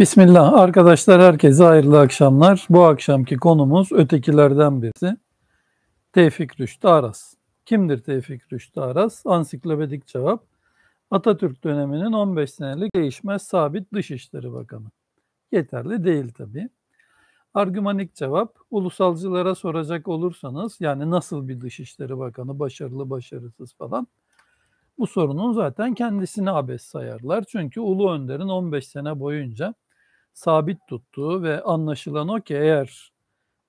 Bismillah arkadaşlar herkese hayırlı akşamlar. Bu akşamki konumuz ötekilerden birisi. Tevfik Rüştü Aras. Kimdir Tevfik Rüştü Aras? Ansiklopedik cevap. Atatürk döneminin 15 senelik değişmez sabit Dışişleri Bakanı. Yeterli değil tabi. Argümanik cevap, ulusalcılara soracak olursanız yani nasıl bir Dışişleri Bakanı, başarılı başarısız falan bu sorunun zaten kendisini abes sayarlar. Çünkü Ulu Önder'in 15 sene boyunca sabit tuttuğu ve anlaşılan o ki eğer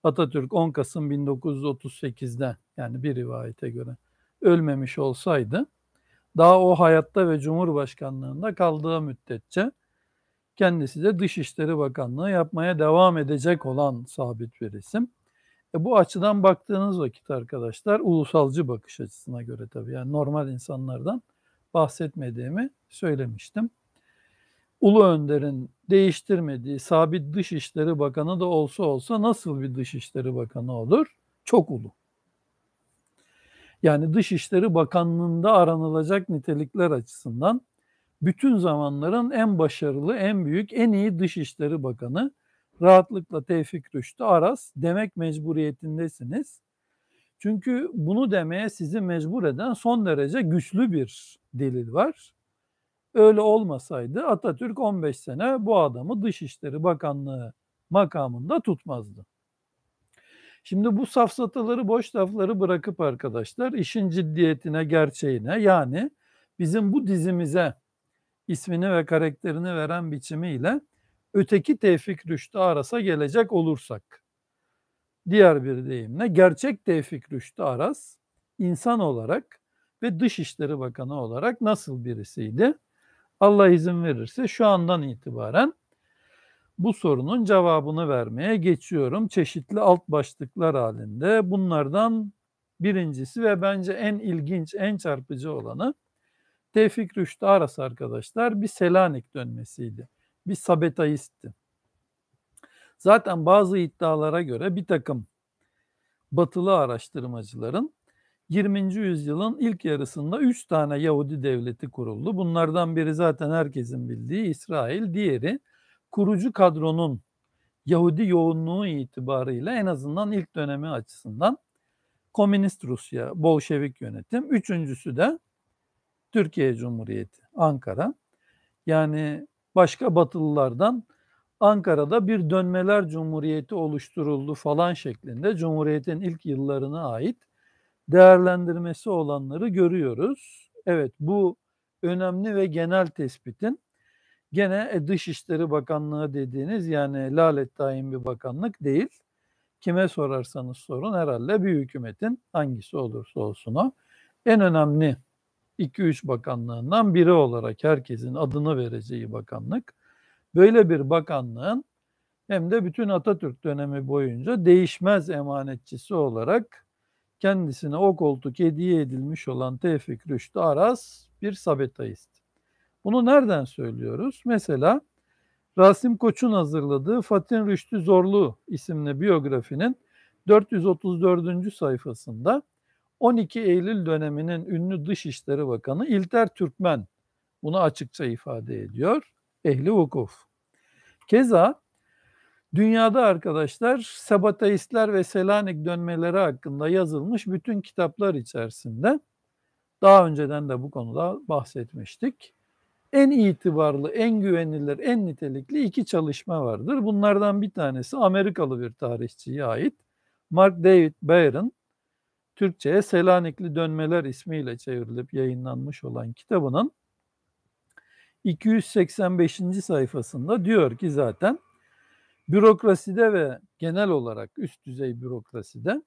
Atatürk 10 Kasım 1938'de yani bir rivayete göre ölmemiş olsaydı daha o hayatta ve Cumhurbaşkanlığında kaldığı müddetçe kendisi de Dışişleri Bakanlığı yapmaya devam edecek olan sabit bir isim. E bu açıdan baktığınız vakit arkadaşlar ulusalcı bakış açısına göre tabii yani normal insanlardan bahsetmediğimi söylemiştim. Ulu Önder'in değiştirmediği sabit Dışişleri Bakanı da olsa olsa nasıl bir Dışişleri Bakanı olur? Çok ulu. Yani Dışişleri Bakanlığında aranılacak nitelikler açısından bütün zamanların en başarılı, en büyük, en iyi Dışişleri Bakanı rahatlıkla Tevfik Rüştü Aras demek mecburiyetindesiniz. Çünkü bunu demeye sizi mecbur eden son derece güçlü bir delil var. Öyle olmasaydı Atatürk 15 sene bu adamı Dışişleri Bakanlığı makamında tutmazdı. Şimdi bu safsataları, boş lafları bırakıp arkadaşlar işin ciddiyetine, gerçeğine yani bizim bu dizimize ismini ve karakterini veren biçimiyle öteki Tevfik Rüştü Aras'a gelecek olursak. Diğer bir deyimle gerçek Tevfik Rüştü Aras insan olarak ve Dışişleri Bakanı olarak nasıl birisiydi? Allah izin verirse şu andan itibaren bu sorunun cevabını vermeye geçiyorum. Çeşitli alt başlıklar halinde bunlardan birincisi ve bence en ilginç, en çarpıcı olanı Tevfik Rüştü Aras arkadaşlar bir Selanik dönmesiydi. Bir Sabetayistti. Zaten bazı iddialara göre bir takım batılı araştırmacıların 20. yüzyılın ilk yarısında 3 tane Yahudi devleti kuruldu. Bunlardan biri zaten herkesin bildiği İsrail, diğeri kurucu kadronun Yahudi yoğunluğu itibarıyla en azından ilk dönemi açısından Komünist Rusya, Bolşevik yönetim. Üçüncüsü de Türkiye Cumhuriyeti, Ankara. Yani başka batılılardan Ankara'da bir dönmeler cumhuriyeti oluşturuldu falan şeklinde Cumhuriyet'in ilk yıllarına ait değerlendirmesi olanları görüyoruz. Evet bu önemli ve genel tespitin gene e, Dışişleri Bakanlığı dediğiniz yani lalet daim bir bakanlık değil. Kime sorarsanız sorun herhalde bir hükümetin hangisi olursa olsun o. En önemli 2-3 bakanlığından biri olarak herkesin adını vereceği bakanlık. Böyle bir bakanlığın hem de bütün Atatürk dönemi boyunca değişmez emanetçisi olarak kendisine o koltuk hediye edilmiş olan Tevfik Rüştü Aras bir sabetaist. Bunu nereden söylüyoruz? Mesela Rasim Koç'un hazırladığı Fatih Rüştü Zorlu isimli biyografinin 434. sayfasında 12 Eylül döneminin ünlü Dışişleri Bakanı İlter Türkmen bunu açıkça ifade ediyor. Ehli vukuf. Keza Dünyada arkadaşlar Sabateistler ve Selanik dönmeleri hakkında yazılmış bütün kitaplar içerisinde daha önceden de bu konuda bahsetmiştik. En itibarlı, en güvenilir, en nitelikli iki çalışma vardır. Bunlardan bir tanesi Amerikalı bir tarihçiye ait Mark David Bayer'ın Türkçe'ye Selanikli Dönmeler ismiyle çevrilip yayınlanmış olan kitabının 285. sayfasında diyor ki zaten bürokraside ve genel olarak üst düzey bürokraside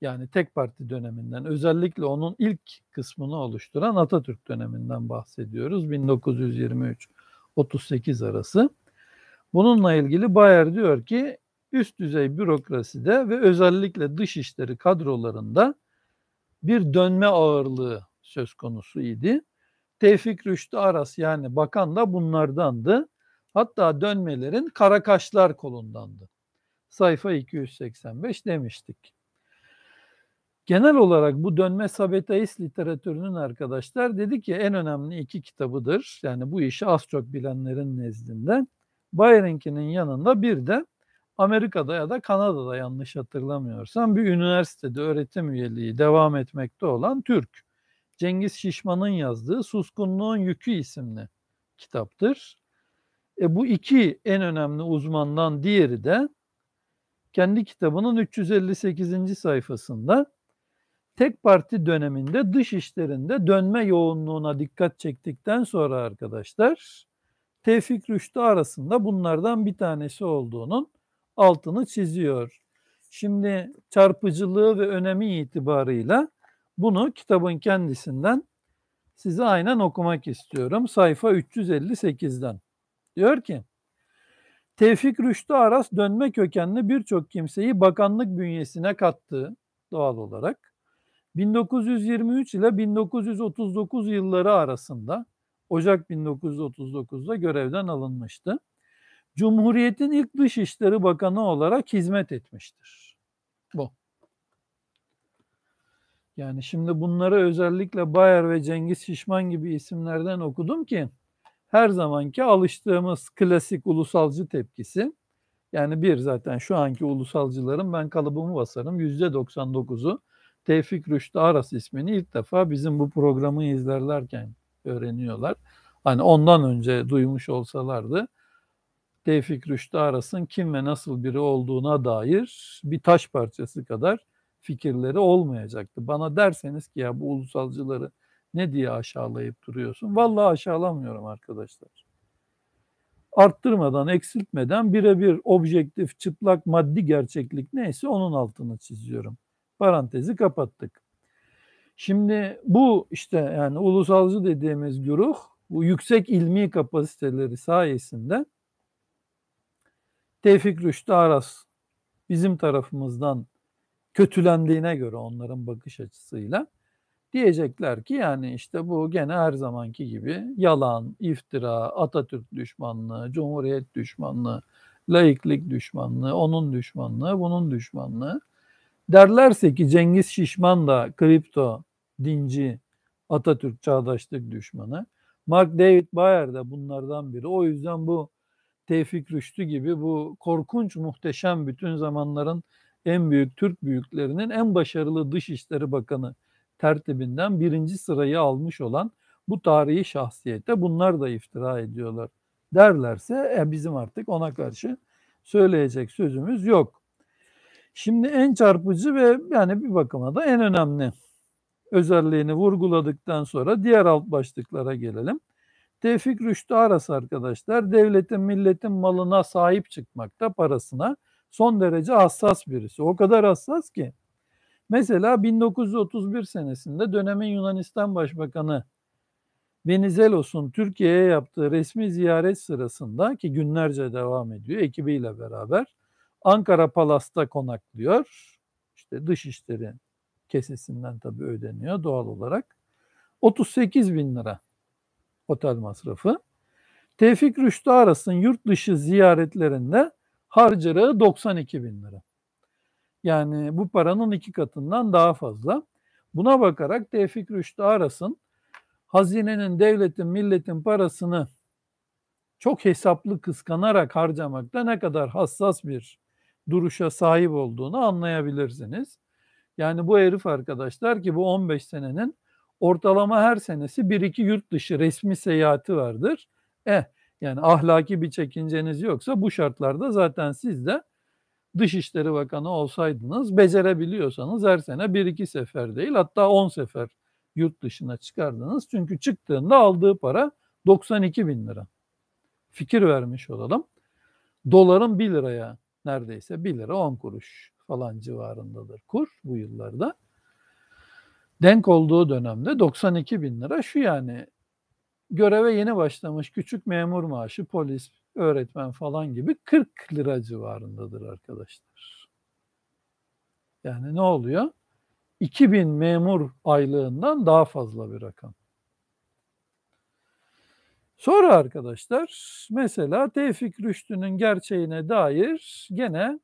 yani tek parti döneminden özellikle onun ilk kısmını oluşturan Atatürk döneminden bahsediyoruz. 1923-38 arası. Bununla ilgili Bayer diyor ki üst düzey bürokraside ve özellikle dışişleri kadrolarında bir dönme ağırlığı söz konusu idi. Tevfik Rüştü Aras yani bakan da bunlardandı. Hatta dönmelerin Karakaşlar kolundandı. Sayfa 285 demiştik. Genel olarak bu dönme Sabetaist literatürünün arkadaşlar dedi ki en önemli iki kitabıdır. Yani bu işi az çok bilenlerin nezdinde. Byron'kinin yanında bir de Amerika'da ya da Kanada'da yanlış hatırlamıyorsam bir üniversitede öğretim üyeliği devam etmekte olan Türk. Cengiz Şişman'ın yazdığı Suskunluğun Yükü isimli kitaptır. E bu iki en önemli uzmandan diğeri de kendi kitabının 358. sayfasında tek parti döneminde dış işlerinde dönme yoğunluğuna dikkat çektikten sonra arkadaşlar Tevfik Rüştü arasında bunlardan bir tanesi olduğunun altını çiziyor. Şimdi çarpıcılığı ve önemi itibarıyla bunu kitabın kendisinden size aynen okumak istiyorum. Sayfa 358'den. Diyor ki Tevfik Rüştü Aras dönme kökenli birçok kimseyi bakanlık bünyesine kattı doğal olarak. 1923 ile 1939 yılları arasında Ocak 1939'da görevden alınmıştı. Cumhuriyet'in ilk Dışişleri Bakanı olarak hizmet etmiştir. Bu. Yani şimdi bunları özellikle Bayer ve Cengiz Şişman gibi isimlerden okudum ki her zamanki alıştığımız klasik ulusalcı tepkisi. Yani bir zaten şu anki ulusalcıların ben kalıbımı basarım %99'u Tevfik Rüştü Aras ismini ilk defa bizim bu programı izlerlerken öğreniyorlar. Hani ondan önce duymuş olsalardı Tevfik Rüştü Aras'ın kim ve nasıl biri olduğuna dair bir taş parçası kadar fikirleri olmayacaktı. Bana derseniz ki ya bu ulusalcıları ne diye aşağılayıp duruyorsun? Vallahi aşağılamıyorum arkadaşlar. Arttırmadan, eksiltmeden birebir objektif, çıplak, maddi gerçeklik neyse onun altını çiziyorum. Parantezi kapattık. Şimdi bu işte yani ulusalcı dediğimiz güruh bu yüksek ilmi kapasiteleri sayesinde Tevfik Rüştü Aras bizim tarafımızdan kötülendiğine göre onların bakış açısıyla Diyecekler ki yani işte bu gene her zamanki gibi yalan, iftira, Atatürk düşmanlığı, Cumhuriyet düşmanlığı, laiklik düşmanlığı, onun düşmanlığı, bunun düşmanlığı. Derlerse ki Cengiz Şişman da kripto, dinci, Atatürk çağdaşlık düşmanı. Mark David Bayer de bunlardan biri. O yüzden bu Tevfik Rüştü gibi bu korkunç muhteşem bütün zamanların en büyük Türk büyüklerinin en başarılı Dışişleri Bakanı tertibinden birinci sırayı almış olan bu tarihi şahsiyete bunlar da iftira ediyorlar derlerse e, bizim artık ona karşı söyleyecek sözümüz yok. Şimdi en çarpıcı ve yani bir bakıma da en önemli özelliğini vurguladıktan sonra diğer alt başlıklara gelelim. Tevfik Rüştü Aras arkadaşlar devletin milletin malına sahip çıkmakta parasına son derece hassas birisi. O kadar hassas ki Mesela 1931 senesinde dönemin Yunanistan Başbakanı Venizelos'un Türkiye'ye yaptığı resmi ziyaret sırasında ki günlerce devam ediyor ekibiyle beraber Ankara Palas'ta konaklıyor. İşte dışişleri kesesinden tabii ödeniyor doğal olarak. 38 bin lira otel masrafı. Tevfik Rüştü Aras'ın yurt dışı ziyaretlerinde harcırığı 92 bin lira. Yani bu paranın iki katından daha fazla. Buna bakarak Tevfik Rüştü Aras'ın hazinenin, devletin, milletin parasını çok hesaplı kıskanarak harcamakta ne kadar hassas bir duruşa sahip olduğunu anlayabilirsiniz. Yani bu herif arkadaşlar ki bu 15 senenin ortalama her senesi 1-2 yurt dışı resmi seyahati vardır. Eh yani ahlaki bir çekinceniz yoksa bu şartlarda zaten siz de Dışişleri Bakanı olsaydınız becerebiliyorsanız her sene bir iki sefer değil hatta on sefer yurt dışına çıkardınız. Çünkü çıktığında aldığı para 92 bin lira. Fikir vermiş olalım. Doların 1 liraya neredeyse 1 lira 10 kuruş falan civarındadır kur bu yıllarda. Denk olduğu dönemde 92 bin lira şu yani göreve yeni başlamış küçük memur maaşı, polis, öğretmen falan gibi 40 lira civarındadır arkadaşlar. Yani ne oluyor? 2000 memur aylığından daha fazla bir rakam. Sonra arkadaşlar mesela Tevfik Rüştü'nün gerçeğine dair gene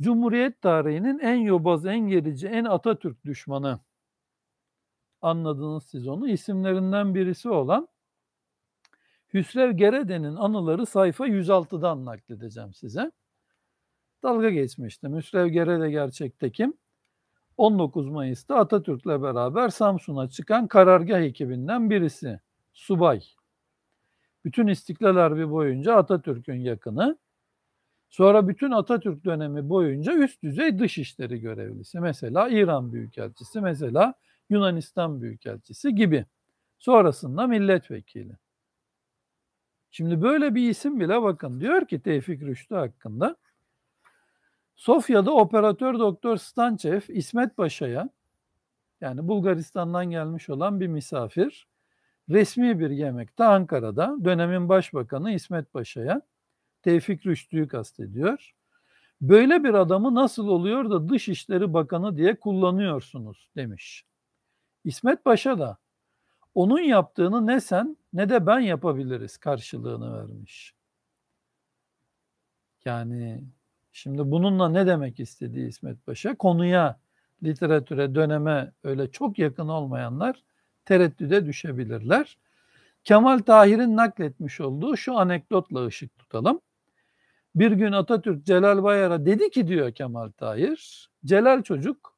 Cumhuriyet tarihinin en yobaz, en gerici, en Atatürk düşmanı anladınız siz onu isimlerinden birisi olan Hüsrev Gerede'nin anıları sayfa 106'dan nakledeceğim size. Dalga geçmiştim. Hüsrev Gerede gerçekte kim? 19 Mayıs'ta Atatürk'le beraber Samsun'a çıkan karargah ekibinden birisi. Subay. Bütün İstiklal Harbi boyunca Atatürk'ün yakını. Sonra bütün Atatürk dönemi boyunca üst düzey dışişleri görevlisi. Mesela İran Büyükelçisi, mesela Yunanistan Büyükelçisi gibi. Sonrasında milletvekili. Şimdi böyle bir isim bile bakın diyor ki Tevfik Rüştü hakkında. Sofya'da operatör doktor Stançev İsmet Paşa'ya yani Bulgaristan'dan gelmiş olan bir misafir resmi bir yemekte Ankara'da dönemin başbakanı İsmet Paşa'ya Tevfik Rüştü'yü kastediyor. Böyle bir adamı nasıl oluyor da Dışişleri Bakanı diye kullanıyorsunuz demiş. İsmet Paşa da onun yaptığını ne sen ne de ben yapabiliriz karşılığını vermiş. Yani şimdi bununla ne demek istediği İsmet Paşa? Konuya, literatüre, döneme öyle çok yakın olmayanlar tereddüde düşebilirler. Kemal Tahir'in nakletmiş olduğu şu anekdotla ışık tutalım. Bir gün Atatürk Celal Bayar'a dedi ki diyor Kemal Tahir, Celal çocuk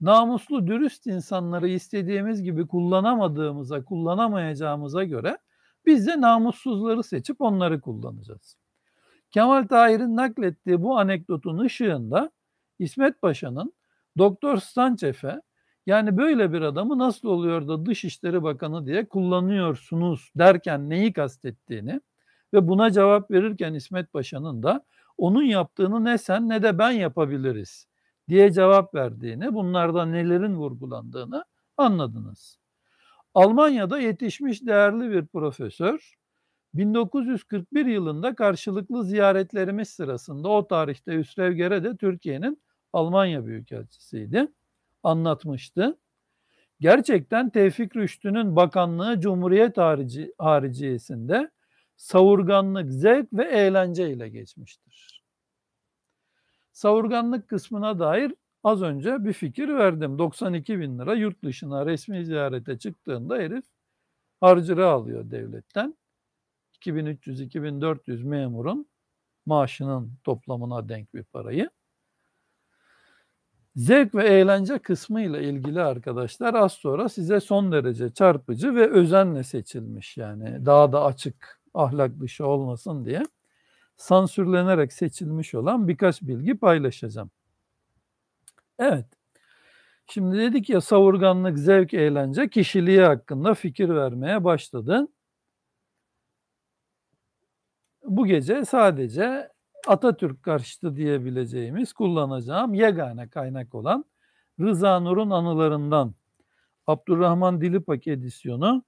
namuslu, dürüst insanları istediğimiz gibi kullanamadığımıza, kullanamayacağımıza göre biz de namussuzları seçip onları kullanacağız. Kemal Tahir'in naklettiği bu anekdotun ışığında İsmet Paşa'nın Doktor Stançef'e yani böyle bir adamı nasıl oluyor da Dışişleri Bakanı diye kullanıyorsunuz derken neyi kastettiğini ve buna cevap verirken İsmet Paşa'nın da onun yaptığını ne sen ne de ben yapabiliriz diye cevap verdiğini, bunlarda nelerin vurgulandığını anladınız. Almanya'da yetişmiş değerli bir profesör 1941 yılında karşılıklı ziyaretlerimiz sırasında o tarihte Hüsrev Gere de Türkiye'nin Almanya Büyükelçisiydi. Anlatmıştı. Gerçekten Tevfik Rüştü'nün bakanlığı Cumhuriyet harici, hariciyesinde savurganlık, zevk ve eğlence ile geçmiştir savurganlık kısmına dair az önce bir fikir verdim. 92 bin lira yurt dışına resmi ziyarete çıktığında herif harcırı alıyor devletten. 2300-2400 memurun maaşının toplamına denk bir parayı. Zevk ve eğlence kısmı ile ilgili arkadaşlar az sonra size son derece çarpıcı ve özenle seçilmiş yani daha da açık ahlak dışı olmasın diye sansürlenerek seçilmiş olan birkaç bilgi paylaşacağım. Evet. Şimdi dedik ya savurganlık, zevk, eğlence kişiliği hakkında fikir vermeye başladın. Bu gece sadece Atatürk karşıtı diyebileceğimiz kullanacağım yegane kaynak olan Rıza Nur'un anılarından Abdurrahman Dilipak edisyonu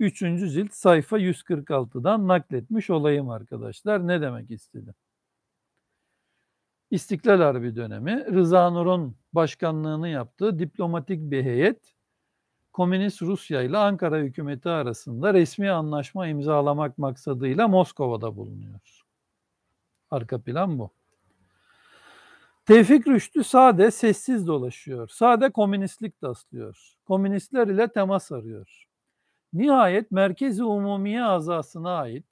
3. cilt sayfa 146'dan nakletmiş olayım arkadaşlar. Ne demek istedim? İstiklal Harbi dönemi Rıza Nur'un başkanlığını yaptığı diplomatik bir heyet Komünist Rusya ile Ankara hükümeti arasında resmi anlaşma imzalamak maksadıyla Moskova'da bulunuyor. Arka plan bu. Tevfik Rüştü sade sessiz dolaşıyor. Sade komünistlik taslıyor. Komünistler ile temas arıyor. Nihayet Merkezi Umumiye azasına ait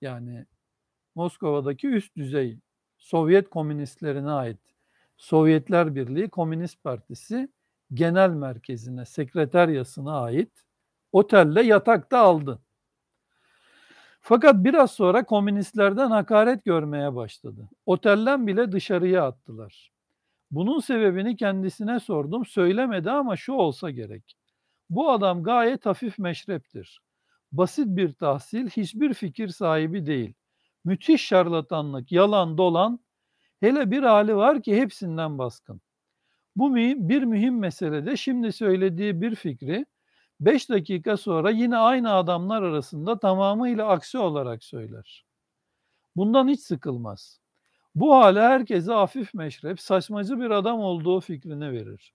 yani Moskova'daki üst düzey Sovyet komünistlerine ait Sovyetler Birliği Komünist Partisi genel merkezine, sekreteryasına ait otelle yatakta aldı. Fakat biraz sonra komünistlerden hakaret görmeye başladı. Otelden bile dışarıya attılar. Bunun sebebini kendisine sordum. Söylemedi ama şu olsa gerek. Bu adam gayet hafif meşreptir. Basit bir tahsil, hiçbir fikir sahibi değil. Müthiş şarlatanlık, yalan dolan, hele bir hali var ki hepsinden baskın. Bu mühim, bir mühim meselede şimdi söylediği bir fikri beş dakika sonra yine aynı adamlar arasında tamamıyla aksi olarak söyler. Bundan hiç sıkılmaz. Bu hale herkese hafif meşrep, saçmacı bir adam olduğu fikrini verir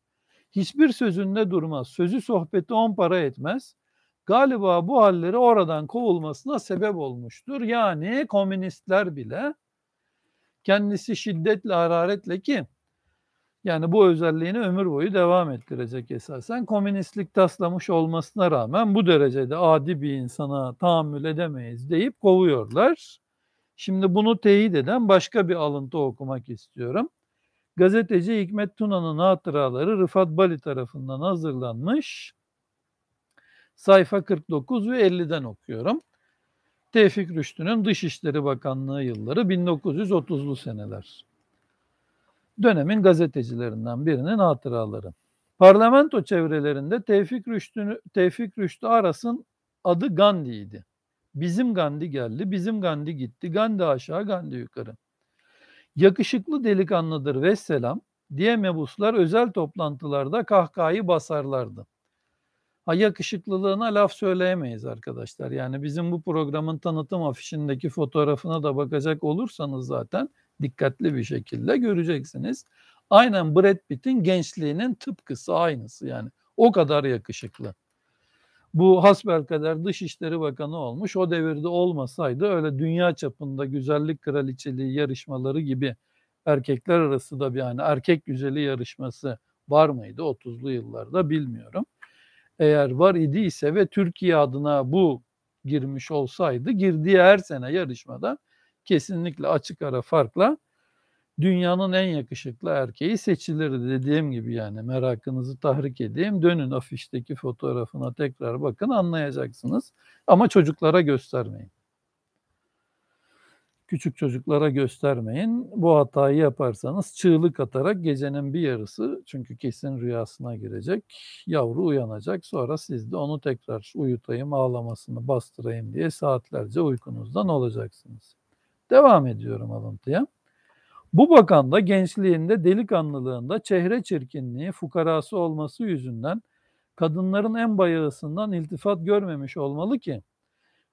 hiçbir sözünde durmaz. Sözü sohbeti on para etmez. Galiba bu halleri oradan kovulmasına sebep olmuştur. Yani komünistler bile kendisi şiddetle, hararetle ki yani bu özelliğini ömür boyu devam ettirecek esasen. Komünistlik taslamış olmasına rağmen bu derecede adi bir insana tahammül edemeyiz deyip kovuyorlar. Şimdi bunu teyit eden başka bir alıntı okumak istiyorum gazeteci Hikmet Tuna'nın hatıraları Rıfat Bali tarafından hazırlanmış. Sayfa 49 ve 50'den okuyorum. Tevfik Rüştü'nün Dışişleri Bakanlığı yılları 1930'lu seneler. Dönemin gazetecilerinden birinin hatıraları. Parlamento çevrelerinde Tevfik Rüştü, Tevfik Rüştü Aras'ın adı Gandhi idi. Bizim Gandhi geldi, bizim Gandhi gitti, Gandhi aşağı, Gandhi yukarı. Yakışıklı delikanlıdır vesselam diye mebuslar özel toplantılarda kahkahayı basarlardı. Ha yakışıklılığına laf söyleyemeyiz arkadaşlar. Yani bizim bu programın tanıtım afişindeki fotoğrafına da bakacak olursanız zaten dikkatli bir şekilde göreceksiniz. Aynen Brad Pitt'in gençliğinin tıpkısı aynısı yani. O kadar yakışıklı bu kadar Dışişleri Bakanı olmuş. O devirde olmasaydı öyle dünya çapında güzellik kraliçeliği yarışmaları gibi erkekler arası da bir yani erkek güzeli yarışması var mıydı 30'lu yıllarda bilmiyorum. Eğer var idiyse ve Türkiye adına bu girmiş olsaydı girdiği her sene yarışmada kesinlikle açık ara farkla dünyanın en yakışıklı erkeği seçilir dediğim gibi yani merakınızı tahrik edeyim. Dönün afişteki fotoğrafına tekrar bakın anlayacaksınız. Ama çocuklara göstermeyin. Küçük çocuklara göstermeyin. Bu hatayı yaparsanız çığlık atarak gecenin bir yarısı çünkü kesin rüyasına girecek. Yavru uyanacak. Sonra siz de onu tekrar uyutayım, ağlamasını bastırayım diye saatlerce uykunuzdan olacaksınız. Devam ediyorum alıntıya. Bu bakan da gençliğinde, delikanlılığında çehre çirkinliği, fukarası olması yüzünden kadınların en bayağısından iltifat görmemiş olmalı ki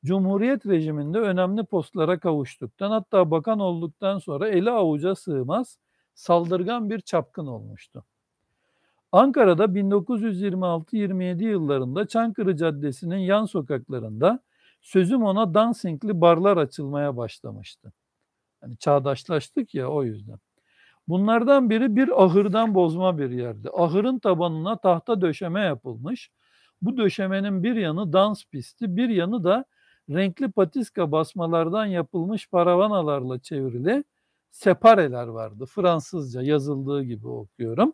Cumhuriyet rejiminde önemli postlara kavuştuktan hatta bakan olduktan sonra eli avuca sığmaz saldırgan bir çapkın olmuştu. Ankara'da 1926-27 yıllarında Çankırı Caddesi'nin yan sokaklarında sözüm ona dansingli barlar açılmaya başlamıştı. Yani çağdaşlaştık ya o yüzden. Bunlardan biri bir ahırdan bozma bir yerdi. Ahırın tabanına tahta döşeme yapılmış. Bu döşemenin bir yanı dans pisti, bir yanı da renkli patiska basmalardan yapılmış paravanalarla çevrili separeler vardı. Fransızca yazıldığı gibi okuyorum.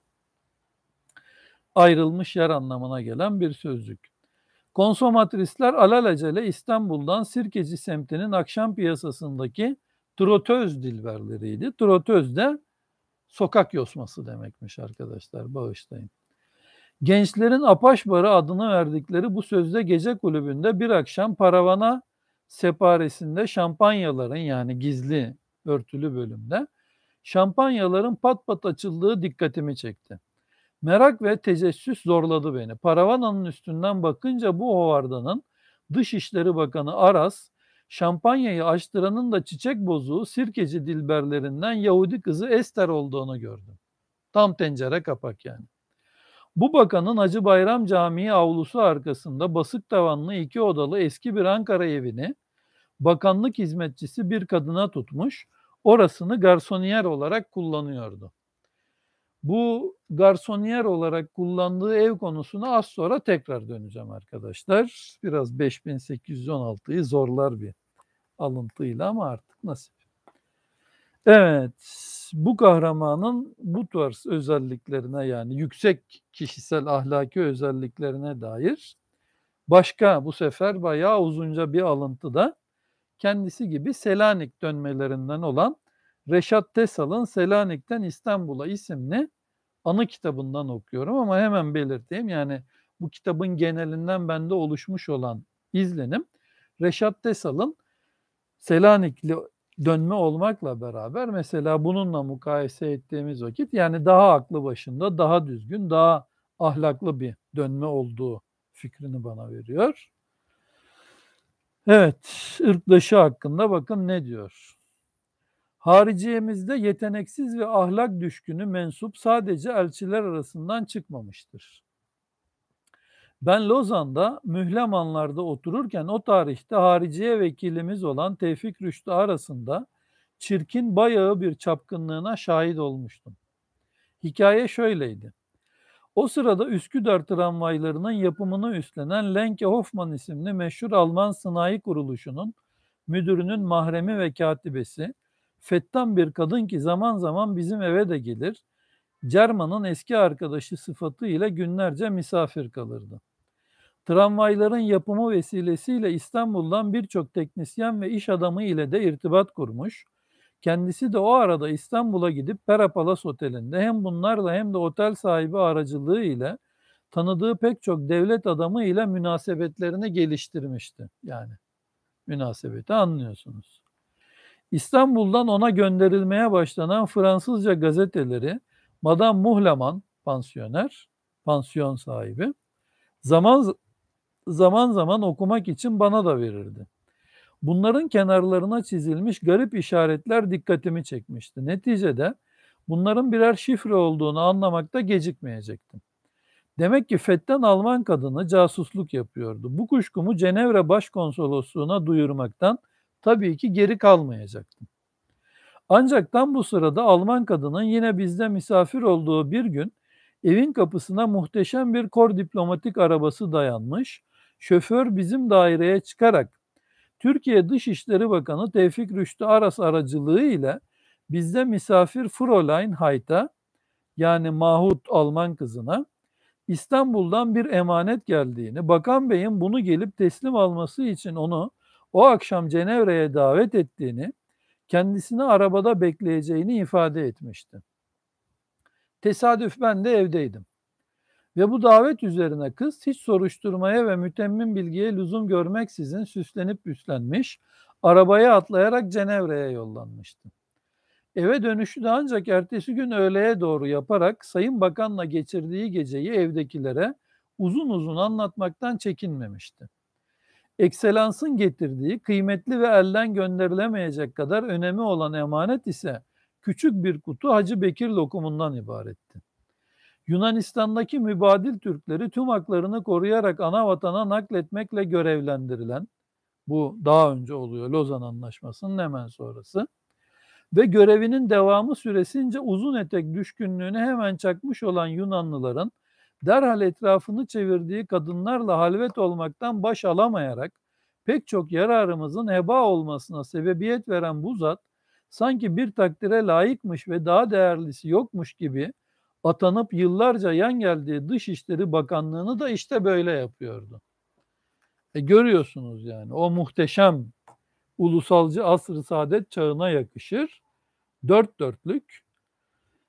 Ayrılmış yer anlamına gelen bir sözcük. Konsomatrisler alelacele İstanbul'dan Sirkeci semtinin akşam piyasasındaki Trotöz dilberleriydi. Trotöz de sokak yosması demekmiş arkadaşlar bağışlayın. Gençlerin Apaşbarı adını verdikleri bu sözde gece kulübünde bir akşam paravana separesinde şampanyaların yani gizli örtülü bölümde şampanyaların pat pat açıldığı dikkatimi çekti. Merak ve tecessüs zorladı beni. Paravananın üstünden bakınca bu hovardanın Dışişleri Bakanı Aras şampanyayı açtıranın da çiçek bozuğu sirkeci dilberlerinden Yahudi kızı Ester olduğunu gördüm. Tam tencere kapak yani. Bu bakanın Hacı Bayram Camii avlusu arkasında basık tavanlı iki odalı eski bir Ankara evini bakanlık hizmetçisi bir kadına tutmuş, orasını garsoniyer olarak kullanıyordu. Bu garsoniyer olarak kullandığı ev konusuna az sonra tekrar döneceğim arkadaşlar. Biraz 5816'yı zorlar bir alıntıyla ama artık nasip. Evet, bu kahramanın bu tarz özelliklerine yani yüksek kişisel ahlaki özelliklerine dair başka bu sefer bayağı uzunca bir alıntıda kendisi gibi Selanik dönmelerinden olan Reşat Tesal'ın Selanik'ten İstanbul'a isimli anı kitabından okuyorum ama hemen belirteyim yani bu kitabın genelinden bende oluşmuş olan izlenim Reşat Tesal'ın Selanikli dönme olmakla beraber mesela bununla mukayese ettiğimiz vakit yani daha aklı başında, daha düzgün, daha ahlaklı bir dönme olduğu fikrini bana veriyor. Evet, ırklaşı hakkında bakın ne diyor. Hariciyemizde yeteneksiz ve ahlak düşkünü mensup sadece elçiler arasından çıkmamıştır. Ben Lozan'da mühlemanlarda otururken o tarihte hariciye vekilimiz olan Tevfik Rüştü arasında çirkin bayağı bir çapkınlığına şahit olmuştum. Hikaye şöyleydi. O sırada Üsküdar tramvaylarının yapımını üstlenen Lenke Hoffman isimli meşhur Alman sanayi kuruluşunun müdürünün mahremi ve katibesi, fettan bir kadın ki zaman zaman bizim eve de gelir, Cerman'ın eski arkadaşı sıfatı ile günlerce misafir kalırdı tramvayların yapımı vesilesiyle İstanbul'dan birçok teknisyen ve iş adamı ile de irtibat kurmuş. Kendisi de o arada İstanbul'a gidip Pera Oteli'nde hem bunlarla hem de otel sahibi aracılığı ile tanıdığı pek çok devlet adamı ile münasebetlerini geliştirmişti. Yani münasebeti anlıyorsunuz. İstanbul'dan ona gönderilmeye başlanan Fransızca gazeteleri Madame Muhlaman pansiyoner, pansiyon sahibi zaman zaman zaman okumak için bana da verirdi. Bunların kenarlarına çizilmiş garip işaretler dikkatimi çekmişti. Neticede bunların birer şifre olduğunu anlamakta gecikmeyecektim. Demek ki FET'ten Alman kadını casusluk yapıyordu. Bu kuşkumu Cenevre Başkonsolosluğu'na duyurmaktan tabii ki geri kalmayacaktım. Ancak tam bu sırada Alman kadının yine bizde misafir olduğu bir gün evin kapısına muhteşem bir kor diplomatik arabası dayanmış şoför bizim daireye çıkarak Türkiye Dışişleri Bakanı Tevfik Rüştü Aras aracılığıyla bizde misafir Fräulein Hayt'a yani Mahut Alman kızına İstanbul'dan bir emanet geldiğini, Bakan Bey'in bunu gelip teslim alması için onu o akşam Cenevre'ye davet ettiğini, kendisini arabada bekleyeceğini ifade etmişti. Tesadüf ben de evdeydim. Ve bu davet üzerine kız hiç soruşturmaya ve mütemmin bilgiye lüzum görmeksizin süslenip büslenmiş, arabaya atlayarak Cenevre'ye yollanmıştı. Eve dönüşü de ancak ertesi gün öğleye doğru yaparak Sayın Bakan'la geçirdiği geceyi evdekilere uzun uzun anlatmaktan çekinmemişti. Ekselansın getirdiği kıymetli ve elden gönderilemeyecek kadar önemi olan emanet ise küçük bir kutu Hacı Bekir lokumundan ibaretti. Yunanistan'daki mübadil Türkleri tüm haklarını koruyarak ana vatana nakletmekle görevlendirilen, bu daha önce oluyor Lozan Anlaşması'nın hemen sonrası, ve görevinin devamı süresince uzun etek düşkünlüğünü hemen çakmış olan Yunanlıların derhal etrafını çevirdiği kadınlarla halvet olmaktan baş alamayarak pek çok yararımızın heba olmasına sebebiyet veren bu zat sanki bir takdire layıkmış ve daha değerlisi yokmuş gibi atanıp yıllarca yan geldiği Dışişleri Bakanlığı'nı da işte böyle yapıyordu. E görüyorsunuz yani o muhteşem ulusalcı asr-ı saadet çağına yakışır. Dört dörtlük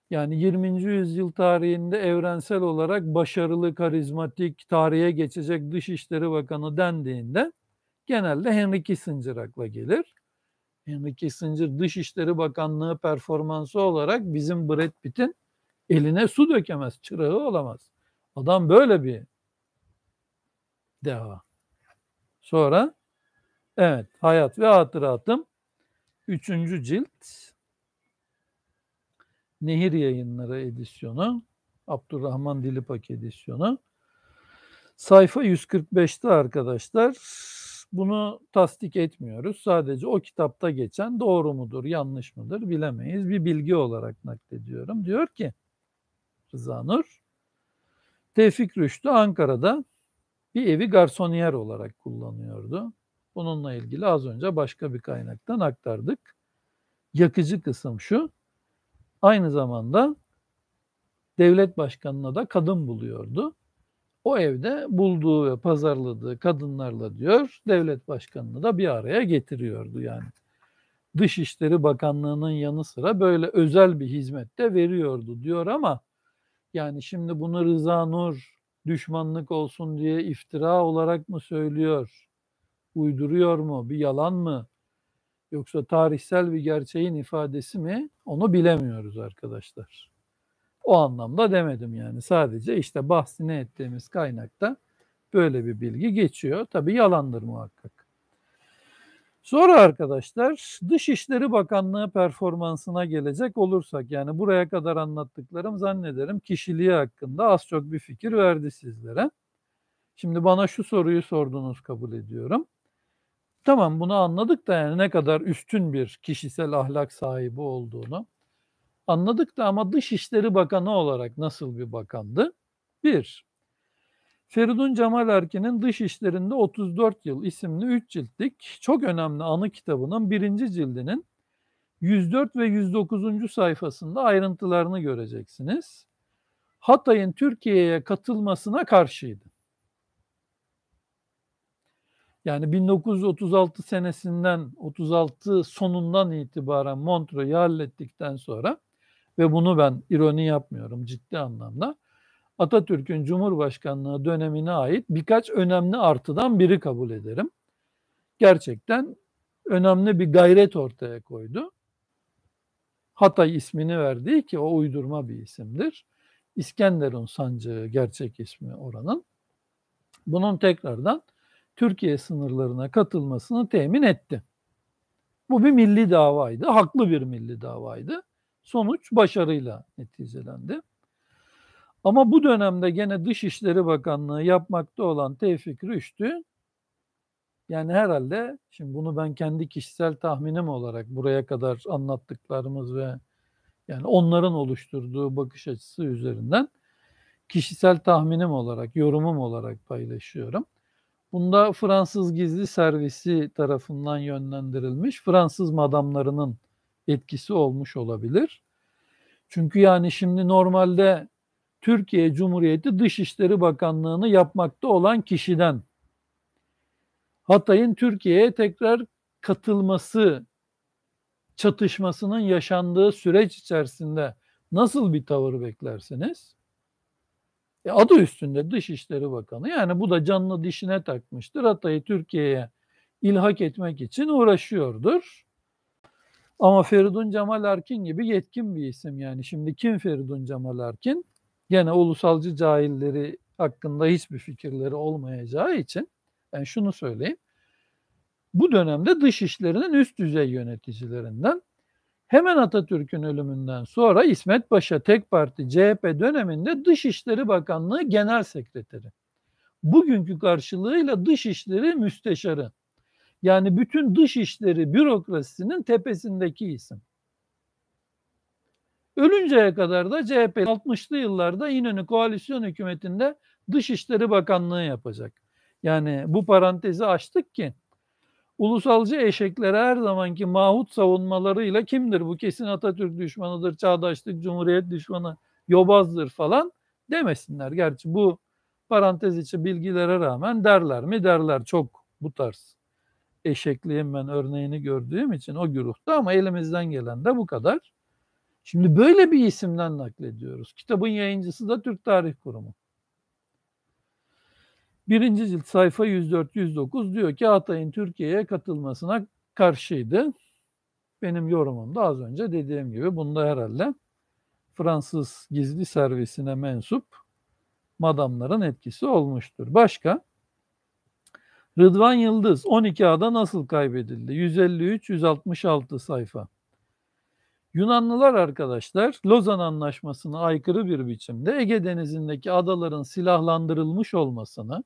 yani 20. yüzyıl tarihinde evrensel olarak başarılı, karizmatik, tarihe geçecek Dışişleri Bakanı dendiğinde genelde Henry Kissinger akla gelir. Henry Kissinger Dışişleri Bakanlığı performansı olarak bizim Brad Pitt'in Eline su dökemez, çırağı olamaz. Adam böyle bir deva. Sonra evet hayat ve hatıratım 3. cilt Nehir Yayınları edisyonu Abdurrahman Dilipak edisyonu sayfa 145'te arkadaşlar bunu tasdik etmiyoruz. Sadece o kitapta geçen doğru mudur, yanlış mıdır bilemeyiz. Bir bilgi olarak naklediyorum. Diyor ki Rıza Nur. Tevfik Rüştü Ankara'da bir evi garsoniyer olarak kullanıyordu. Bununla ilgili az önce başka bir kaynaktan aktardık. Yakıcı kısım şu, aynı zamanda devlet başkanına da kadın buluyordu. O evde bulduğu ve pazarladığı kadınlarla diyor, devlet başkanını da bir araya getiriyordu yani. Dışişleri Bakanlığı'nın yanı sıra böyle özel bir hizmet de veriyordu diyor ama yani şimdi bunu Rıza Nur düşmanlık olsun diye iftira olarak mı söylüyor? Uyduruyor mu? Bir yalan mı? Yoksa tarihsel bir gerçeğin ifadesi mi? Onu bilemiyoruz arkadaşlar. O anlamda demedim yani. Sadece işte bahsine ettiğimiz kaynakta böyle bir bilgi geçiyor. Tabii yalandır muhakkak. Sonra arkadaşlar Dışişleri Bakanlığı performansına gelecek olursak yani buraya kadar anlattıklarım zannederim kişiliği hakkında az çok bir fikir verdi sizlere. Şimdi bana şu soruyu sordunuz kabul ediyorum. Tamam bunu anladık da yani ne kadar üstün bir kişisel ahlak sahibi olduğunu anladık da ama Dışişleri Bakanı olarak nasıl bir bakandı? Bir, Feridun Cemal Erkin'in Dış İşlerinde 34 Yıl isimli 3 ciltlik çok önemli anı kitabının birinci cildinin 104 ve 109. sayfasında ayrıntılarını göreceksiniz. Hatay'ın Türkiye'ye katılmasına karşıydı. Yani 1936 senesinden 36 sonundan itibaren Montreux'u hallettikten sonra ve bunu ben ironi yapmıyorum ciddi anlamda. Atatürk'ün Cumhurbaşkanlığı dönemine ait birkaç önemli artıdan biri kabul ederim. Gerçekten önemli bir gayret ortaya koydu. Hatay ismini verdi ki o uydurma bir isimdir. İskenderun sancağı gerçek ismi oranın. Bunun tekrardan Türkiye sınırlarına katılmasını temin etti. Bu bir milli davaydı. Haklı bir milli davaydı. Sonuç başarıyla neticelendi. Ama bu dönemde gene Dışişleri Bakanlığı yapmakta olan Tevfik Rüştü yani herhalde şimdi bunu ben kendi kişisel tahminim olarak buraya kadar anlattıklarımız ve yani onların oluşturduğu bakış açısı üzerinden kişisel tahminim olarak, yorumum olarak paylaşıyorum. Bunda Fransız gizli servisi tarafından yönlendirilmiş Fransız madamlarının etkisi olmuş olabilir. Çünkü yani şimdi normalde Türkiye Cumhuriyeti Dışişleri Bakanlığı'nı yapmakta olan kişiden Hatay'ın Türkiye'ye tekrar katılması çatışmasının yaşandığı süreç içerisinde nasıl bir tavır beklersiniz? E adı üstünde Dışişleri Bakanı. Yani bu da canlı dişine takmıştır. Hatay'ı Türkiye'ye ilhak etmek için uğraşıyordur. Ama Feridun Cemal Erkin gibi yetkin bir isim yani. Şimdi kim Feridun Cemal Erkin? gene ulusalcı cahilleri hakkında hiçbir fikirleri olmayacağı için ben şunu söyleyeyim. Bu dönemde dış işlerinin üst düzey yöneticilerinden hemen Atatürk'ün ölümünden sonra İsmet Paşa tek parti CHP döneminde Dışişleri Bakanlığı Genel Sekreteri. Bugünkü karşılığıyla Dışişleri Müsteşarı. Yani bütün dış işleri bürokrasisinin tepesindeki isim. Ölünceye kadar da CHP 60'lı yıllarda İnönü koalisyon hükümetinde Dışişleri Bakanlığı yapacak. Yani bu parantezi açtık ki ulusalcı eşeklere her zamanki mahut savunmalarıyla kimdir bu kesin Atatürk düşmanıdır, çağdaşlık, cumhuriyet düşmanı, yobazdır falan demesinler. Gerçi bu parantez içi bilgilere rağmen derler mi derler çok bu tarz eşekliğin ben örneğini gördüğüm için o güruhta ama elimizden gelen de bu kadar. Şimdi böyle bir isimden naklediyoruz. Kitabın yayıncısı da Türk Tarih Kurumu. Birinci cilt sayfa 104-109 diyor ki Hatay'ın Türkiye'ye katılmasına karşıydı. Benim yorumum da az önce dediğim gibi bunda herhalde Fransız gizli servisine mensup madamların etkisi olmuştur. Başka? Rıdvan Yıldız 12 ada nasıl kaybedildi? 153-166 sayfa. Yunanlılar arkadaşlar Lozan Anlaşması'na aykırı bir biçimde Ege Denizi'ndeki adaların silahlandırılmış olmasını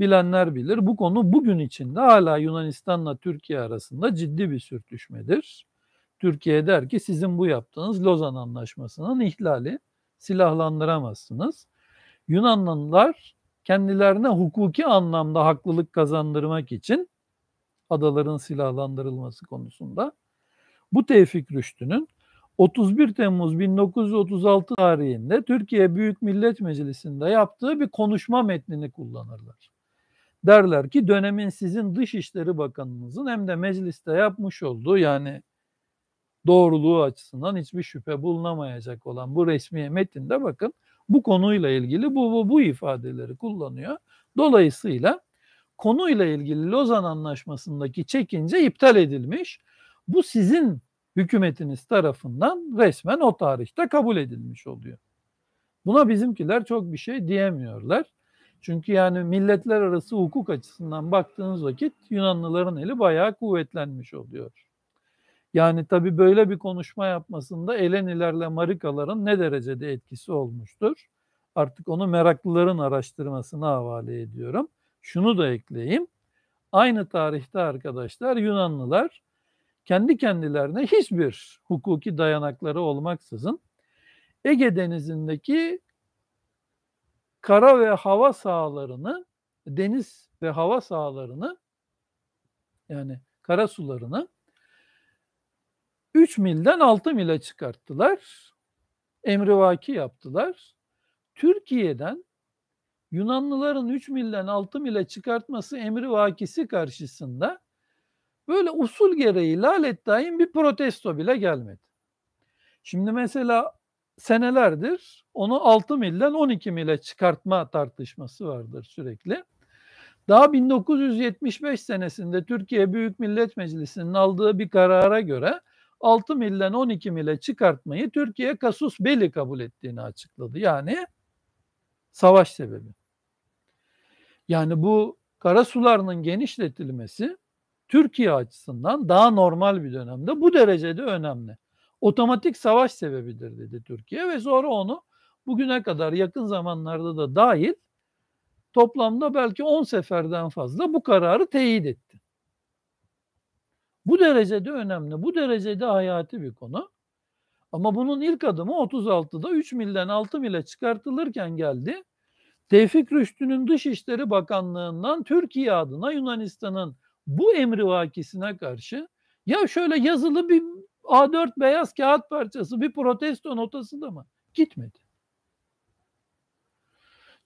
bilenler bilir. Bu konu bugün içinde hala Yunanistan'la Türkiye arasında ciddi bir sürtüşmedir. Türkiye der ki sizin bu yaptığınız Lozan Anlaşması'nın ihlali silahlandıramazsınız. Yunanlılar kendilerine hukuki anlamda haklılık kazandırmak için adaların silahlandırılması konusunda bu Tevfik Rüştü'nün 31 Temmuz 1936 tarihinde Türkiye Büyük Millet Meclisi'nde yaptığı bir konuşma metnini kullanırlar. Derler ki dönemin sizin Dışişleri Bakanınızın hem de mecliste yapmış olduğu yani doğruluğu açısından hiçbir şüphe bulunamayacak olan bu resmi metinde bakın bu konuyla ilgili bu, bu, bu ifadeleri kullanıyor. Dolayısıyla konuyla ilgili Lozan Anlaşması'ndaki çekince iptal edilmiş bu sizin hükümetiniz tarafından resmen o tarihte kabul edilmiş oluyor. Buna bizimkiler çok bir şey diyemiyorlar. Çünkü yani milletler arası hukuk açısından baktığınız vakit Yunanlıların eli bayağı kuvvetlenmiş oluyor. Yani tabi böyle bir konuşma yapmasında Elenilerle Marikaların ne derecede etkisi olmuştur? Artık onu meraklıların araştırmasına havale ediyorum. Şunu da ekleyeyim. Aynı tarihte arkadaşlar Yunanlılar kendi kendilerine hiçbir hukuki dayanakları olmaksızın Ege Denizi'ndeki kara ve hava sahalarını, deniz ve hava sahalarını yani kara sularını 3 milden 6 mile çıkarttılar. Emrivaki yaptılar. Türkiye'den Yunanlıların 3 milden 6 mile çıkartması emrivakisi karşısında Böyle usul gereği lalet daim bir protesto bile gelmedi. Şimdi mesela senelerdir onu 6 milden 12 mile çıkartma tartışması vardır sürekli. Daha 1975 senesinde Türkiye Büyük Millet Meclisi'nin aldığı bir karara göre 6 milden 12 mile çıkartmayı Türkiye kasus belli kabul ettiğini açıkladı. Yani savaş sebebi. Yani bu kara sularının genişletilmesi Türkiye açısından daha normal bir dönemde bu derecede önemli. Otomatik savaş sebebidir dedi Türkiye ve sonra onu bugüne kadar yakın zamanlarda da dahil toplamda belki 10 seferden fazla bu kararı teyit etti. Bu derecede önemli, bu derecede hayati bir konu. Ama bunun ilk adımı 36'da 3 milden 6 mile çıkartılırken geldi. Tevfik Rüştü'nün Dışişleri Bakanlığı'ndan Türkiye adına Yunanistan'ın bu emri vakisine karşı ya şöyle yazılı bir A4 beyaz kağıt parçası bir protesto notası da mı? Gitmedi.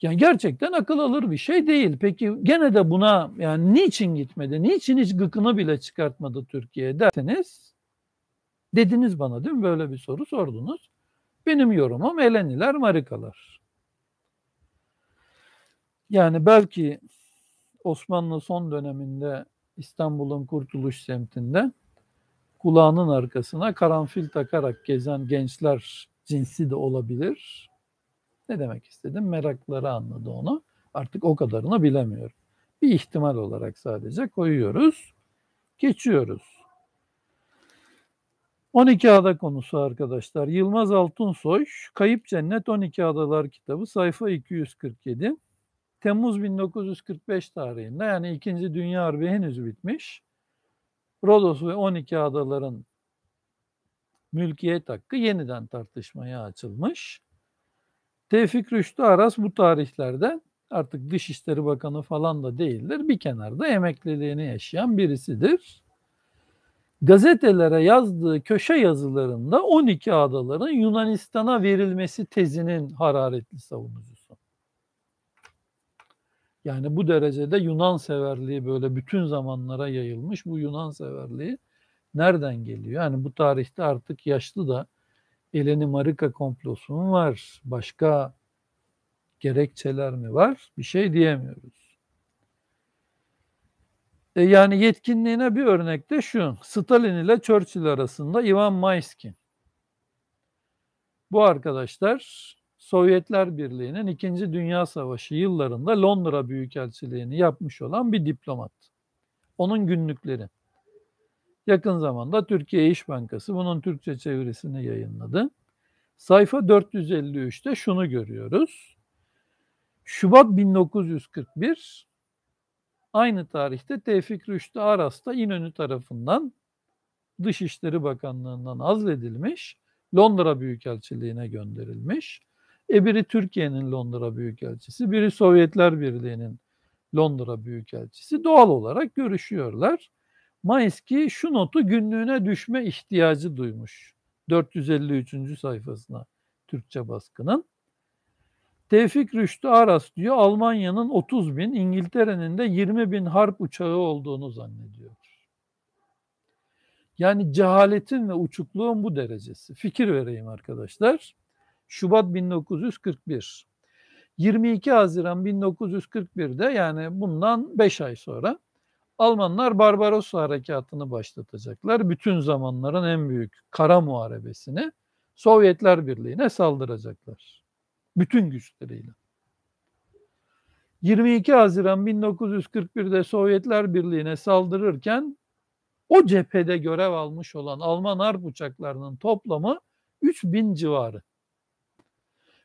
Yani gerçekten akıl alır bir şey değil. Peki gene de buna yani niçin gitmedi? Niçin hiç gıkını bile çıkartmadı Türkiye derseniz dediniz bana değil mi? Böyle bir soru sordunuz. Benim yorumum eleniler marikalar. Yani belki Osmanlı son döneminde İstanbul'un Kurtuluş semtinde kulağının arkasına karanfil takarak gezen gençler cinsi de olabilir. Ne demek istedim? Merakları anladı onu. Artık o kadarını bilemiyorum. Bir ihtimal olarak sadece koyuyoruz. Geçiyoruz. 12 Ada konusu arkadaşlar. Yılmaz Altunsoy, Kayıp Cennet 12 Adalar kitabı sayfa 247. Temmuz 1945 tarihinde yani 2. Dünya Harbi henüz bitmiş. Rodos ve 12 adaların mülkiyet hakkı yeniden tartışmaya açılmış. Tevfik Rüştü Aras bu tarihlerde artık Dışişleri Bakanı falan da değildir. Bir kenarda emekliliğini yaşayan birisidir. Gazetelere yazdığı köşe yazılarında 12 adaların Yunanistan'a verilmesi tezinin hararetli savunucusu. Yani bu derecede Yunan severliği böyle bütün zamanlara yayılmış. Bu Yunan severliği nereden geliyor? Yani bu tarihte artık yaşlı da Eleni Marika komplosu mu var? Başka gerekçeler mi var? Bir şey diyemiyoruz. E yani yetkinliğine bir örnek de şu. Stalin ile Churchill arasında Ivan Maiskin. Bu arkadaşlar Sovyetler Birliği'nin İkinci Dünya Savaşı yıllarında Londra Büyükelçiliğini yapmış olan bir diplomat. Onun günlükleri. Yakın zamanda Türkiye İş Bankası bunun Türkçe çevirisini yayınladı. Sayfa 453'te şunu görüyoruz. Şubat 1941 aynı tarihte Tevfik Rüştü Aras da İnönü tarafından Dışişleri Bakanlığı'ndan azledilmiş, Londra Büyükelçiliği'ne gönderilmiş. E biri Türkiye'nin Londra Büyükelçisi, biri Sovyetler Birliği'nin Londra Büyükelçisi. Doğal olarak görüşüyorlar. Mayski şu notu günlüğüne düşme ihtiyacı duymuş. 453. sayfasına Türkçe baskının. Tevfik Rüştü Aras diyor Almanya'nın 30 bin, İngiltere'nin de 20 bin harp uçağı olduğunu zannediyor. Yani cehaletin ve uçukluğun bu derecesi. Fikir vereyim arkadaşlar. Şubat 1941. 22 Haziran 1941'de yani bundan 5 ay sonra Almanlar Barbarossa harekatını başlatacaklar. Bütün zamanların en büyük kara muharebesini Sovyetler Birliği'ne saldıracaklar. Bütün güçleriyle. 22 Haziran 1941'de Sovyetler Birliği'ne saldırırken o cephede görev almış olan Alman harp uçaklarının toplamı 3000 civarı.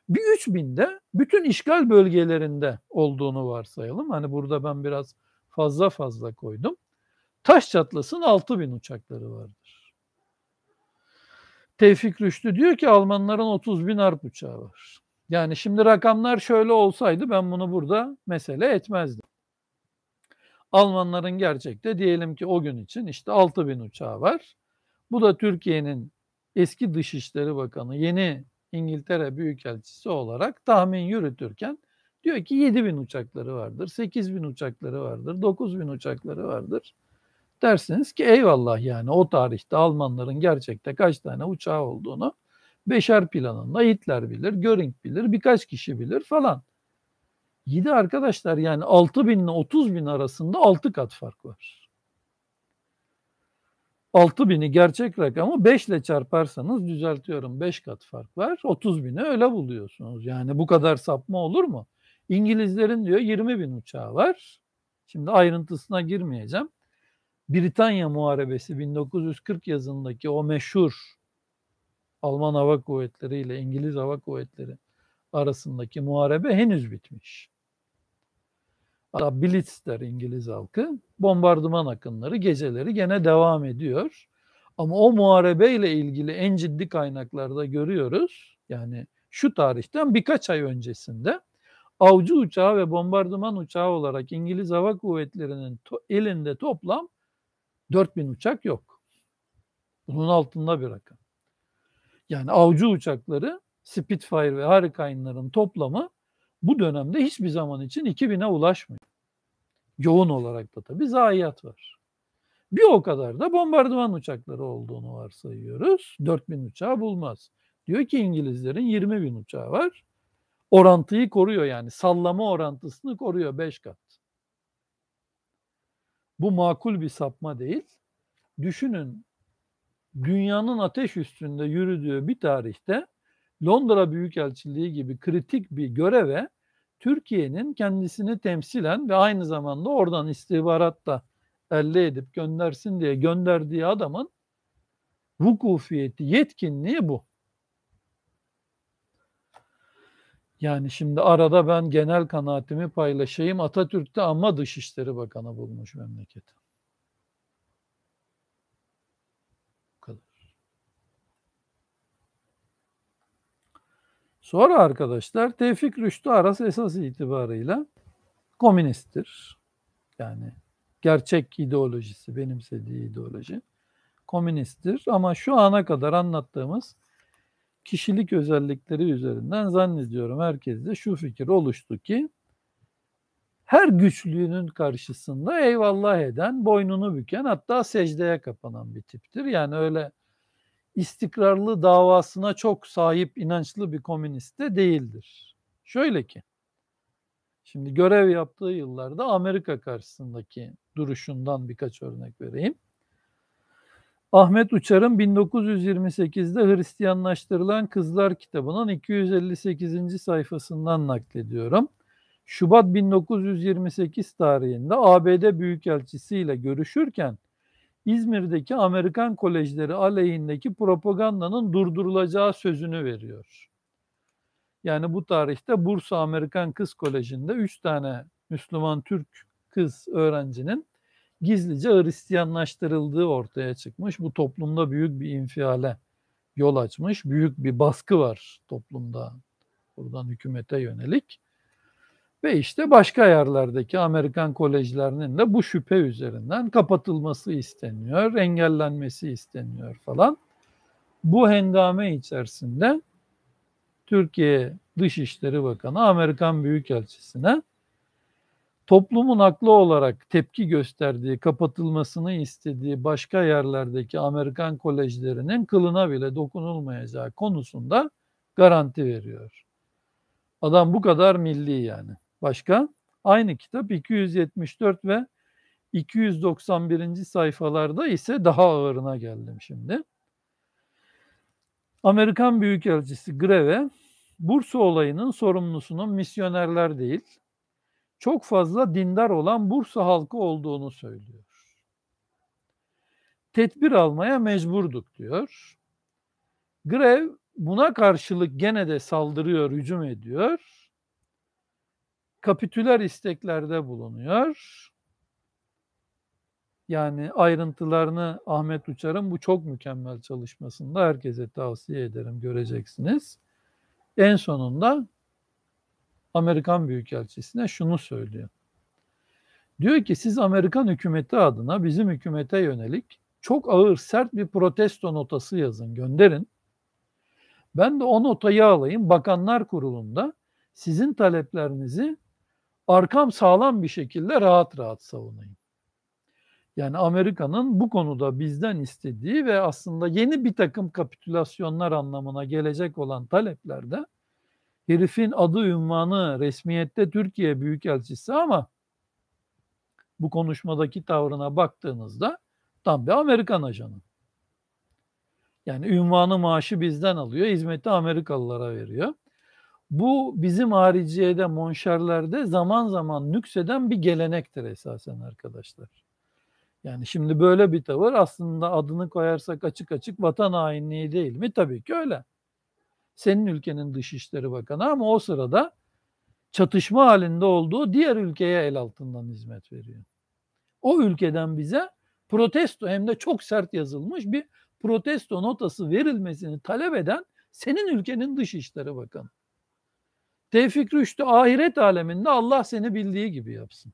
Bir 3000'de bütün işgal bölgelerinde olduğunu varsayalım. Hani burada ben biraz fazla fazla koydum. Taş çatlasın 6000 uçakları vardır. Tevfik Rüştü diyor ki Almanların 30 bin harp uçağı var. Yani şimdi rakamlar şöyle olsaydı ben bunu burada mesele etmezdim. Almanların gerçekte diyelim ki o gün için işte 6 bin uçağı var. Bu da Türkiye'nin eski Dışişleri Bakanı, yeni İngiltere Büyükelçisi olarak tahmin yürütürken diyor ki 7 bin uçakları vardır, 8 bin uçakları vardır, 9 bin uçakları vardır. Dersiniz ki eyvallah yani o tarihte Almanların gerçekte kaç tane uçağı olduğunu Beşer planında Hitler bilir, Göring bilir, birkaç kişi bilir falan. 7 arkadaşlar yani 6 bin ile 30 bin arasında 6 kat fark var. 6 bini gerçek rakamı 5 ile çarparsanız düzeltiyorum 5 kat fark var. 30 bini öyle buluyorsunuz. Yani bu kadar sapma olur mu? İngilizlerin diyor 20 bin uçağı var. Şimdi ayrıntısına girmeyeceğim. Britanya Muharebesi 1940 yazındaki o meşhur Alman Hava Kuvvetleri ile İngiliz Hava Kuvvetleri arasındaki muharebe henüz bitmiş. Hatta Blitz der İngiliz halkı. Bombardıman akınları geceleri gene devam ediyor. Ama o muharebeyle ilgili en ciddi kaynaklarda görüyoruz. Yani şu tarihten birkaç ay öncesinde avcı uçağı ve bombardıman uçağı olarak İngiliz Hava Kuvvetleri'nin to- elinde toplam 4000 uçak yok. Bunun altında bir rakam. Yani avcı uçakları Spitfire ve Harikayınların toplamı bu dönemde hiçbir zaman için 2000'e ulaşmıyor. Yoğun olarak da tabii zayiat var. Bir o kadar da bombardıman uçakları olduğunu varsayıyoruz. 4000 uçağı bulmaz. Diyor ki İngilizlerin 20 bin uçağı var. Orantıyı koruyor yani sallama orantısını koruyor 5 kat. Bu makul bir sapma değil. Düşünün dünyanın ateş üstünde yürüdüğü bir tarihte Londra Büyükelçiliği gibi kritik bir göreve Türkiye'nin kendisini temsilen ve aynı zamanda oradan istihbaratla elde edip göndersin diye gönderdiği adamın vukufiyeti, yetkinliği bu. Yani şimdi arada ben genel kanaatimi paylaşayım. Atatürk'te ama Dışişleri Bakanı bulmuş memleketi. Sonra arkadaşlar Tevfik Rüştü Aras esas itibarıyla komünisttir. Yani gerçek ideolojisi, benimsediği ideoloji komünisttir. Ama şu ana kadar anlattığımız kişilik özellikleri üzerinden zannediyorum herkeste şu fikir oluştu ki her güçlüğünün karşısında eyvallah eden, boynunu büken hatta secdeye kapanan bir tiptir. Yani öyle istikrarlı davasına çok sahip inançlı bir komünist de değildir. Şöyle ki, şimdi görev yaptığı yıllarda Amerika karşısındaki duruşundan birkaç örnek vereyim. Ahmet Uçar'ın 1928'de Hristiyanlaştırılan Kızlar kitabının 258. sayfasından naklediyorum. Şubat 1928 tarihinde ABD Büyükelçisi ile görüşürken İzmir'deki Amerikan kolejleri aleyhindeki propagandanın durdurulacağı sözünü veriyor. Yani bu tarihte Bursa Amerikan Kız Koleji'nde 3 tane Müslüman Türk kız öğrencinin gizlice Hristiyanlaştırıldığı ortaya çıkmış. Bu toplumda büyük bir infiale yol açmış. Büyük bir baskı var toplumda buradan hükümete yönelik. Ve işte başka yerlerdeki Amerikan kolejlerinin de bu şüphe üzerinden kapatılması isteniyor, engellenmesi isteniyor falan. Bu hengame içerisinde Türkiye Dışişleri Bakanı Amerikan Büyükelçisi'ne toplumun aklı olarak tepki gösterdiği, kapatılmasını istediği başka yerlerdeki Amerikan kolejlerinin kılına bile dokunulmayacağı konusunda garanti veriyor. Adam bu kadar milli yani. Başka? Aynı kitap 274 ve 291. sayfalarda ise daha ağırına geldim şimdi. Amerikan Büyükelçisi Greve, Bursa olayının sorumlusunun misyonerler değil, çok fazla dindar olan Bursa halkı olduğunu söylüyor. Tedbir almaya mecburduk diyor. Grev buna karşılık gene de saldırıyor, hücum ediyor kapitüler isteklerde bulunuyor. Yani ayrıntılarını Ahmet Uçar'ın bu çok mükemmel çalışmasında herkese tavsiye ederim göreceksiniz. En sonunda Amerikan Büyükelçisi'ne şunu söylüyor. Diyor ki siz Amerikan hükümeti adına bizim hükümete yönelik çok ağır sert bir protesto notası yazın gönderin. Ben de o notayı alayım bakanlar kurulunda sizin taleplerinizi arkam sağlam bir şekilde rahat rahat savunayım. Yani Amerika'nın bu konuda bizden istediği ve aslında yeni bir takım kapitülasyonlar anlamına gelecek olan taleplerde herifin adı ünvanı resmiyette Türkiye Büyükelçisi ama bu konuşmadaki tavrına baktığınızda tam bir Amerikan ajanı. Yani ünvanı maaşı bizden alıyor, hizmeti Amerikalılara veriyor. Bu bizim hariciyede, monşerlerde zaman zaman nükseden bir gelenektir esasen arkadaşlar. Yani şimdi böyle bir tavır aslında adını koyarsak açık açık vatan hainliği değil mi? Tabii ki öyle. Senin ülkenin Dışişleri Bakanı ama o sırada çatışma halinde olduğu diğer ülkeye el altından hizmet veriyor. O ülkeden bize protesto hem de çok sert yazılmış bir protesto notası verilmesini talep eden senin ülkenin Dışişleri Bakanı. Tevfik Rüştü ahiret aleminde Allah seni bildiği gibi yapsın.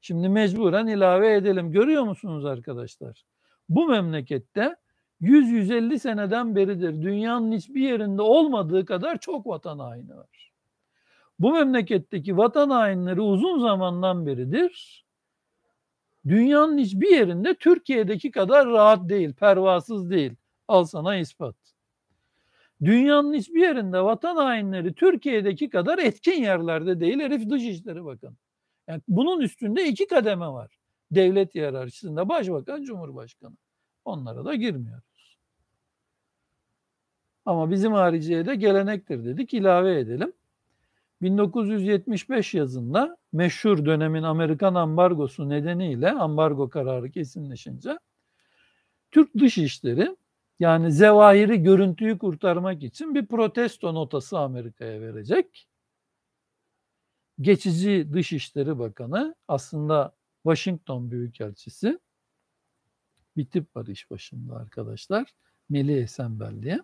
Şimdi mecburen ilave edelim. Görüyor musunuz arkadaşlar? Bu memlekette 100-150 seneden beridir dünyanın hiçbir yerinde olmadığı kadar çok vatan haini var. Bu memleketteki vatan hainleri uzun zamandan beridir dünyanın hiçbir yerinde Türkiye'deki kadar rahat değil, pervasız değil. Al sana ispat. Dünyanın hiçbir yerinde vatan hainleri Türkiye'deki kadar etkin yerlerde değil. Herif Dışişleri Bakanı. Yani bunun üstünde iki kademe var. Devlet yararçısında başbakan, cumhurbaşkanı. Onlara da girmiyoruz. Ama bizim hariciye de gelenektir dedik. ilave edelim. 1975 yazında meşhur dönemin Amerikan ambargosu nedeniyle ambargo kararı kesinleşince Türk Dışişleri yani zevahiri görüntüyü kurtarmak için bir protesto notası Amerika'ya verecek. Geçici Dışişleri Bakanı aslında Washington Büyükelçisi bir tip var iş başında arkadaşlar. Melih Esenbelli'ye.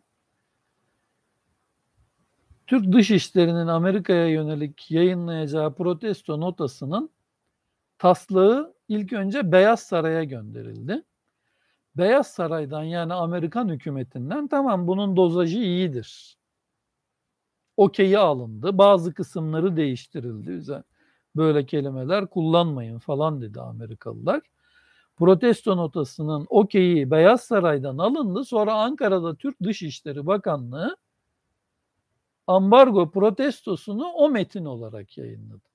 Türk Dışişleri'nin Amerika'ya yönelik yayınlayacağı protesto notasının taslağı ilk önce Beyaz Saray'a gönderildi. Beyaz Saray'dan yani Amerikan hükümetinden tamam bunun dozajı iyidir. Okeyi alındı. Bazı kısımları değiştirildi. Böyle kelimeler kullanmayın falan dedi Amerikalılar. Protesto notasının okeyi Beyaz Saray'dan alındı. Sonra Ankara'da Türk Dışişleri Bakanlığı ambargo protestosunu o metin olarak yayınladı.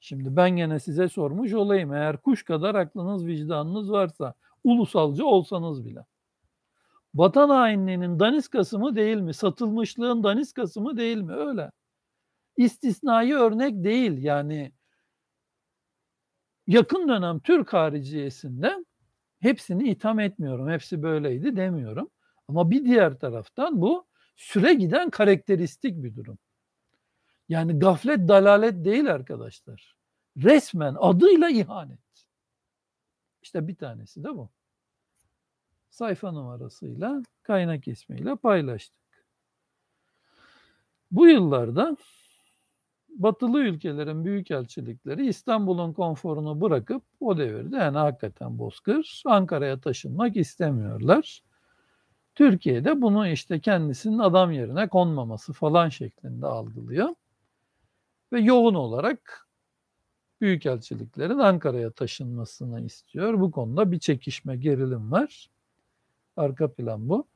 Şimdi ben gene size sormuş olayım. Eğer kuş kadar aklınız vicdanınız varsa Ulusalcı olsanız bile. Vatan hainliğinin daniskası mı değil mi? Satılmışlığın daniskası mı değil mi? Öyle. İstisnai örnek değil yani yakın dönem Türk hariciyesinde hepsini itham etmiyorum. Hepsi böyleydi demiyorum. Ama bir diğer taraftan bu süre giden karakteristik bir durum. Yani gaflet dalalet değil arkadaşlar. Resmen adıyla ihanet. İşte bir tanesi de bu. Sayfa numarasıyla kaynak ismiyle paylaştık. Bu yıllarda batılı ülkelerin büyükelçilikleri İstanbul'un konforunu bırakıp o devirde yani hakikaten bozkır Ankara'ya taşınmak istemiyorlar. Türkiye'de bunu işte kendisinin adam yerine konmaması falan şeklinde algılıyor. Ve yoğun olarak büyükelçiliklerin Ankara'ya taşınmasını istiyor. Bu konuda bir çekişme, gerilim var. Arka plan bu.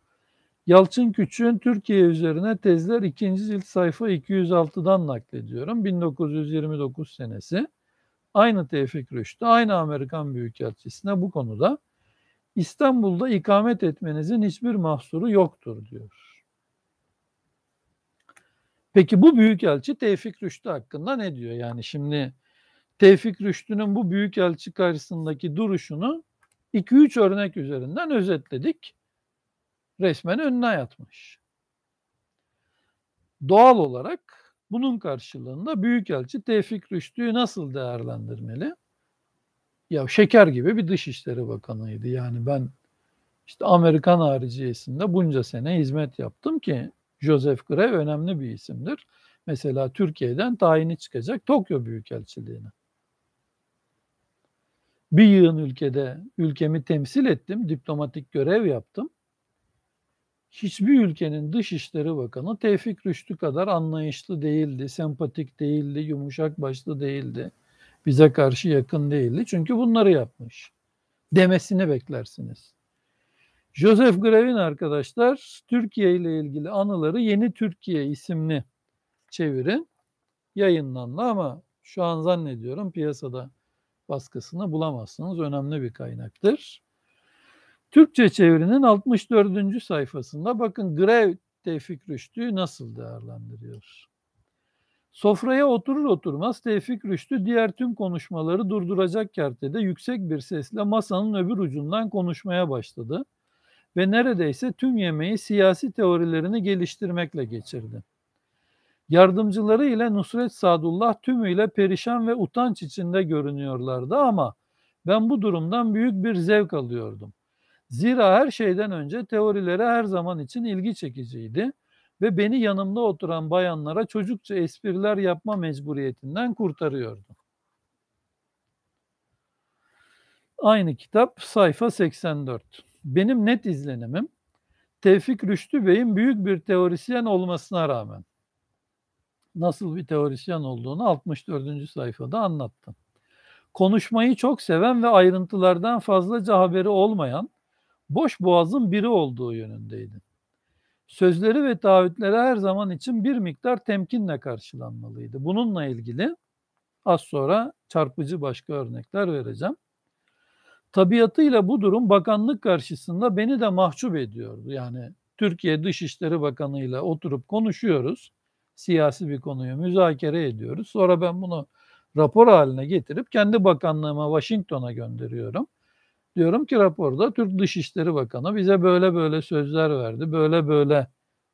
Yalçın Küçük'ün Türkiye üzerine tezler 2. cilt sayfa 206'dan naklediyorum. 1929 senesi. Aynı Tevfik Rüştü, aynı Amerikan Büyükelçisi'ne bu konuda İstanbul'da ikamet etmenizin hiçbir mahsuru yoktur diyor. Peki bu büyükelçi Tevfik Rüştü hakkında ne diyor? Yani şimdi Tevfik Rüştü'nün bu büyük elçi karşısındaki duruşunu 2-3 örnek üzerinden özetledik. Resmen önüne yatmış. Doğal olarak bunun karşılığında büyük elçi Tevfik Rüştü'yü nasıl değerlendirmeli? Ya şeker gibi bir Dışişleri Bakanı'ydı. Yani ben işte Amerikan hariciyesinde bunca sene hizmet yaptım ki Joseph Gray önemli bir isimdir. Mesela Türkiye'den tayini çıkacak Tokyo Büyükelçiliğine bir yığın ülkede ülkemi temsil ettim, diplomatik görev yaptım. Hiçbir ülkenin Dışişleri Bakanı Tevfik Rüştü kadar anlayışlı değildi, sempatik değildi, yumuşak başlı değildi. Bize karşı yakın değildi çünkü bunları yapmış. Demesini beklersiniz. Joseph Grev'in arkadaşlar Türkiye ile ilgili anıları Yeni Türkiye isimli çevirin yayınlandı ama şu an zannediyorum piyasada baskısını bulamazsınız. Önemli bir kaynaktır. Türkçe çevirinin 64. sayfasında bakın grev Tevfik Rüştü'yü nasıl değerlendiriyor? Sofraya oturur oturmaz Tevfik Rüştü diğer tüm konuşmaları durduracak kertede yüksek bir sesle masanın öbür ucundan konuşmaya başladı ve neredeyse tüm yemeği siyasi teorilerini geliştirmekle geçirdi. Yardımcıları ile Nusret Sadullah tümüyle perişan ve utanç içinde görünüyorlardı ama ben bu durumdan büyük bir zevk alıyordum. Zira her şeyden önce teorileri her zaman için ilgi çekiciydi ve beni yanımda oturan bayanlara çocukça espriler yapma mecburiyetinden kurtarıyordu. Aynı kitap sayfa 84. Benim net izlenimim Tevfik Rüştü Bey'in büyük bir teorisyen olmasına rağmen nasıl bir teorisyen olduğunu 64. sayfada anlattım. Konuşmayı çok seven ve ayrıntılardan fazlaca haberi olmayan boş boğazın biri olduğu yönündeydi. Sözleri ve taahhütleri her zaman için bir miktar temkinle karşılanmalıydı. Bununla ilgili az sonra çarpıcı başka örnekler vereceğim. Tabiatıyla bu durum bakanlık karşısında beni de mahcup ediyordu. Yani Türkiye Dışişleri Bakanı ile oturup konuşuyoruz siyasi bir konuyu müzakere ediyoruz. Sonra ben bunu rapor haline getirip kendi bakanlığıma Washington'a gönderiyorum. Diyorum ki raporda Türk Dışişleri Bakanı bize böyle böyle sözler verdi, böyle böyle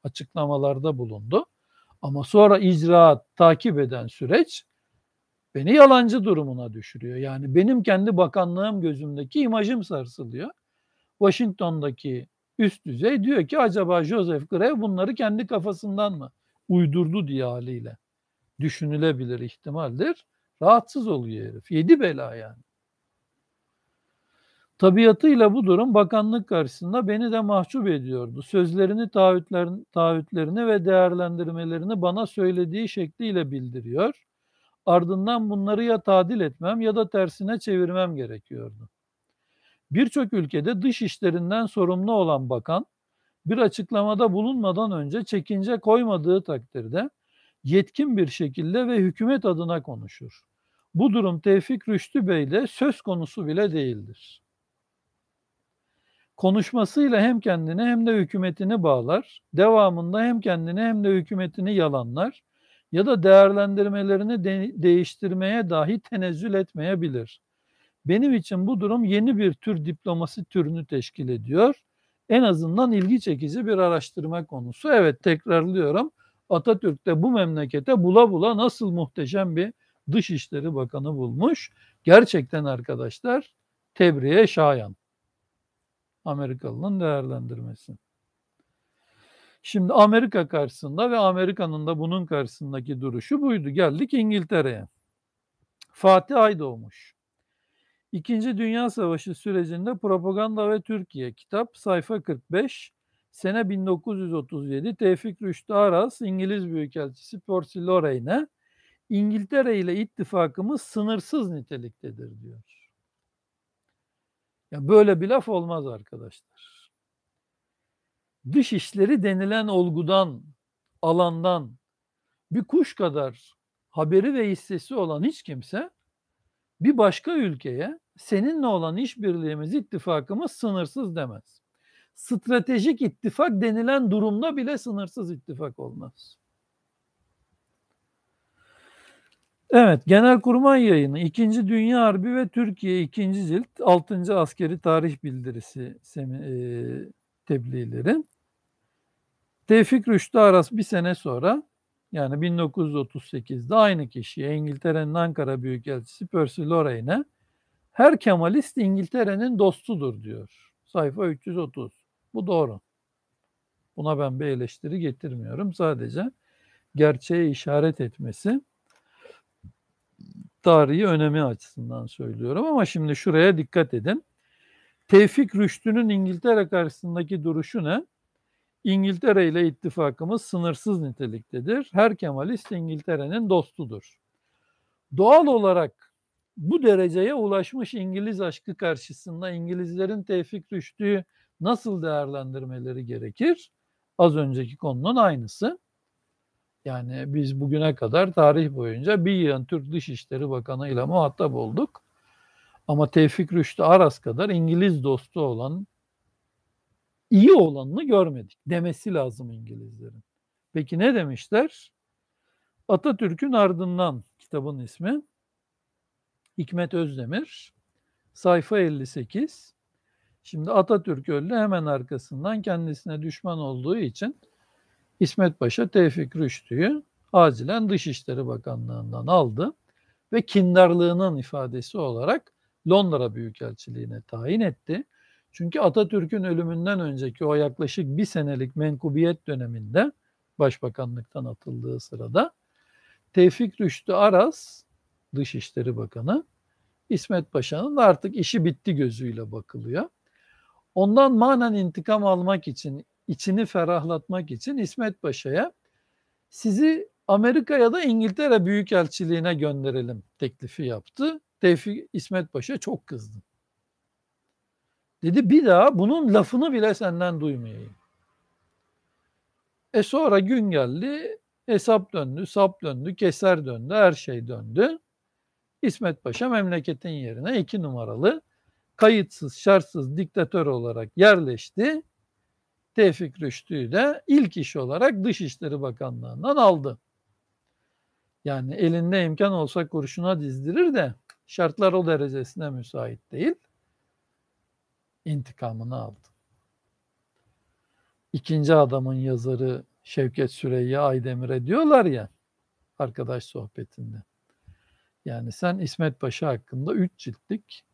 açıklamalarda bulundu. Ama sonra icraat takip eden süreç beni yalancı durumuna düşürüyor. Yani benim kendi bakanlığım gözümdeki imajım sarsılıyor. Washington'daki üst düzey diyor ki acaba Joseph Grev bunları kendi kafasından mı uydurdu diye haliyle düşünülebilir ihtimaldir. Rahatsız oluyor herif. Yedi bela yani. Tabiatıyla bu durum bakanlık karşısında beni de mahcup ediyordu. Sözlerini, taahhütlerini, ve değerlendirmelerini bana söylediği şekliyle bildiriyor. Ardından bunları ya tadil etmem ya da tersine çevirmem gerekiyordu. Birçok ülkede dış işlerinden sorumlu olan bakan bir açıklamada bulunmadan önce çekince koymadığı takdirde yetkin bir şekilde ve hükümet adına konuşur. Bu durum Tevfik Rüştü Bey'de söz konusu bile değildir. Konuşmasıyla hem kendini hem de hükümetini bağlar, devamında hem kendini hem de hükümetini yalanlar ya da değerlendirmelerini de- değiştirmeye dahi tenezzül etmeyebilir. Benim için bu durum yeni bir tür diplomasi türünü teşkil ediyor en azından ilgi çekici bir araştırma konusu. Evet tekrarlıyorum Atatürk'te bu memlekete bula bula nasıl muhteşem bir Dışişleri Bakanı bulmuş. Gerçekten arkadaşlar tebriğe şayan. Amerikalı'nın değerlendirmesi. Şimdi Amerika karşısında ve Amerika'nın da bunun karşısındaki duruşu buydu. Geldik İngiltere'ye. Fatih Ay doğmuş. İkinci Dünya Savaşı sürecinde Propaganda ve Türkiye kitap sayfa 45 sene 1937 Tevfik Rüştü Aras İngiliz Büyükelçisi Percy Lorraine'e İngiltere ile ittifakımız sınırsız niteliktedir diyor. Ya böyle bir laf olmaz arkadaşlar. Dış işleri denilen olgudan, alandan bir kuş kadar haberi ve hissesi olan hiç kimse bir başka ülkeye seninle olan işbirliğimiz, ittifakımız sınırsız demez. Stratejik ittifak denilen durumda bile sınırsız ittifak olmaz. Evet, Genelkurmay yayını 2. Dünya Harbi ve Türkiye 2. cilt 6. askeri tarih bildirisi e, tebliğleri. Tevfik Rüştü Aras bir sene sonra yani 1938'de aynı kişi, İngiltere'nin Ankara Büyükelçisi Percy Lorraine'e her Kemalist İngiltere'nin dostudur diyor. Sayfa 330. Bu doğru. Buna ben bir eleştiri getirmiyorum. Sadece gerçeğe işaret etmesi tarihi önemi açısından söylüyorum ama şimdi şuraya dikkat edin. Tevfik Rüştü'nün İngiltere karşısındaki duruşu ne? İngiltere ile ittifakımız sınırsız niteliktedir. Her Kemalist İngiltere'nin dostudur. Doğal olarak bu dereceye ulaşmış İngiliz aşkı karşısında İngilizlerin tevfik düştüğü nasıl değerlendirmeleri gerekir? Az önceki konunun aynısı. Yani biz bugüne kadar tarih boyunca bir yığın Türk Dışişleri Bakanı ile muhatap olduk. Ama Tevfik Rüştü Aras kadar İngiliz dostu olan iyi olanını görmedik demesi lazım İngilizlerin. Peki ne demişler? Atatürk'ün ardından kitabın ismi Hikmet Özdemir sayfa 58. Şimdi Atatürk öldü hemen arkasından kendisine düşman olduğu için İsmet Paşa Tevfik Rüştü'yü acilen Dışişleri Bakanlığı'ndan aldı ve kindarlığının ifadesi olarak Londra Büyükelçiliğine tayin etti. Çünkü Atatürk'ün ölümünden önceki o yaklaşık bir senelik menkubiyet döneminde başbakanlıktan atıldığı sırada Tevfik Rüştü Aras Dışişleri Bakanı İsmet Paşa'nın artık işi bitti gözüyle bakılıyor. Ondan manen intikam almak için, içini ferahlatmak için İsmet Paşa'ya sizi Amerika ya da İngiltere Büyükelçiliğine gönderelim teklifi yaptı. Tevfik İsmet Paşa çok kızdı. Dedi bir daha bunun lafını bile senden duymayayım. E sonra gün geldi, hesap döndü, sap döndü, keser döndü, her şey döndü. İsmet Paşa memleketin yerine iki numaralı kayıtsız, şartsız diktatör olarak yerleşti. Tevfik Rüştü'yü de ilk iş olarak Dışişleri Bakanlığı'ndan aldı. Yani elinde imkan olsa kurşuna dizdirir de şartlar o derecesine müsait değil intikamını aldı. İkinci adamın yazarı Şevket Süreyya Aydemir'e diyorlar ya arkadaş sohbetinde. Yani sen İsmet Paşa hakkında üç ciltlik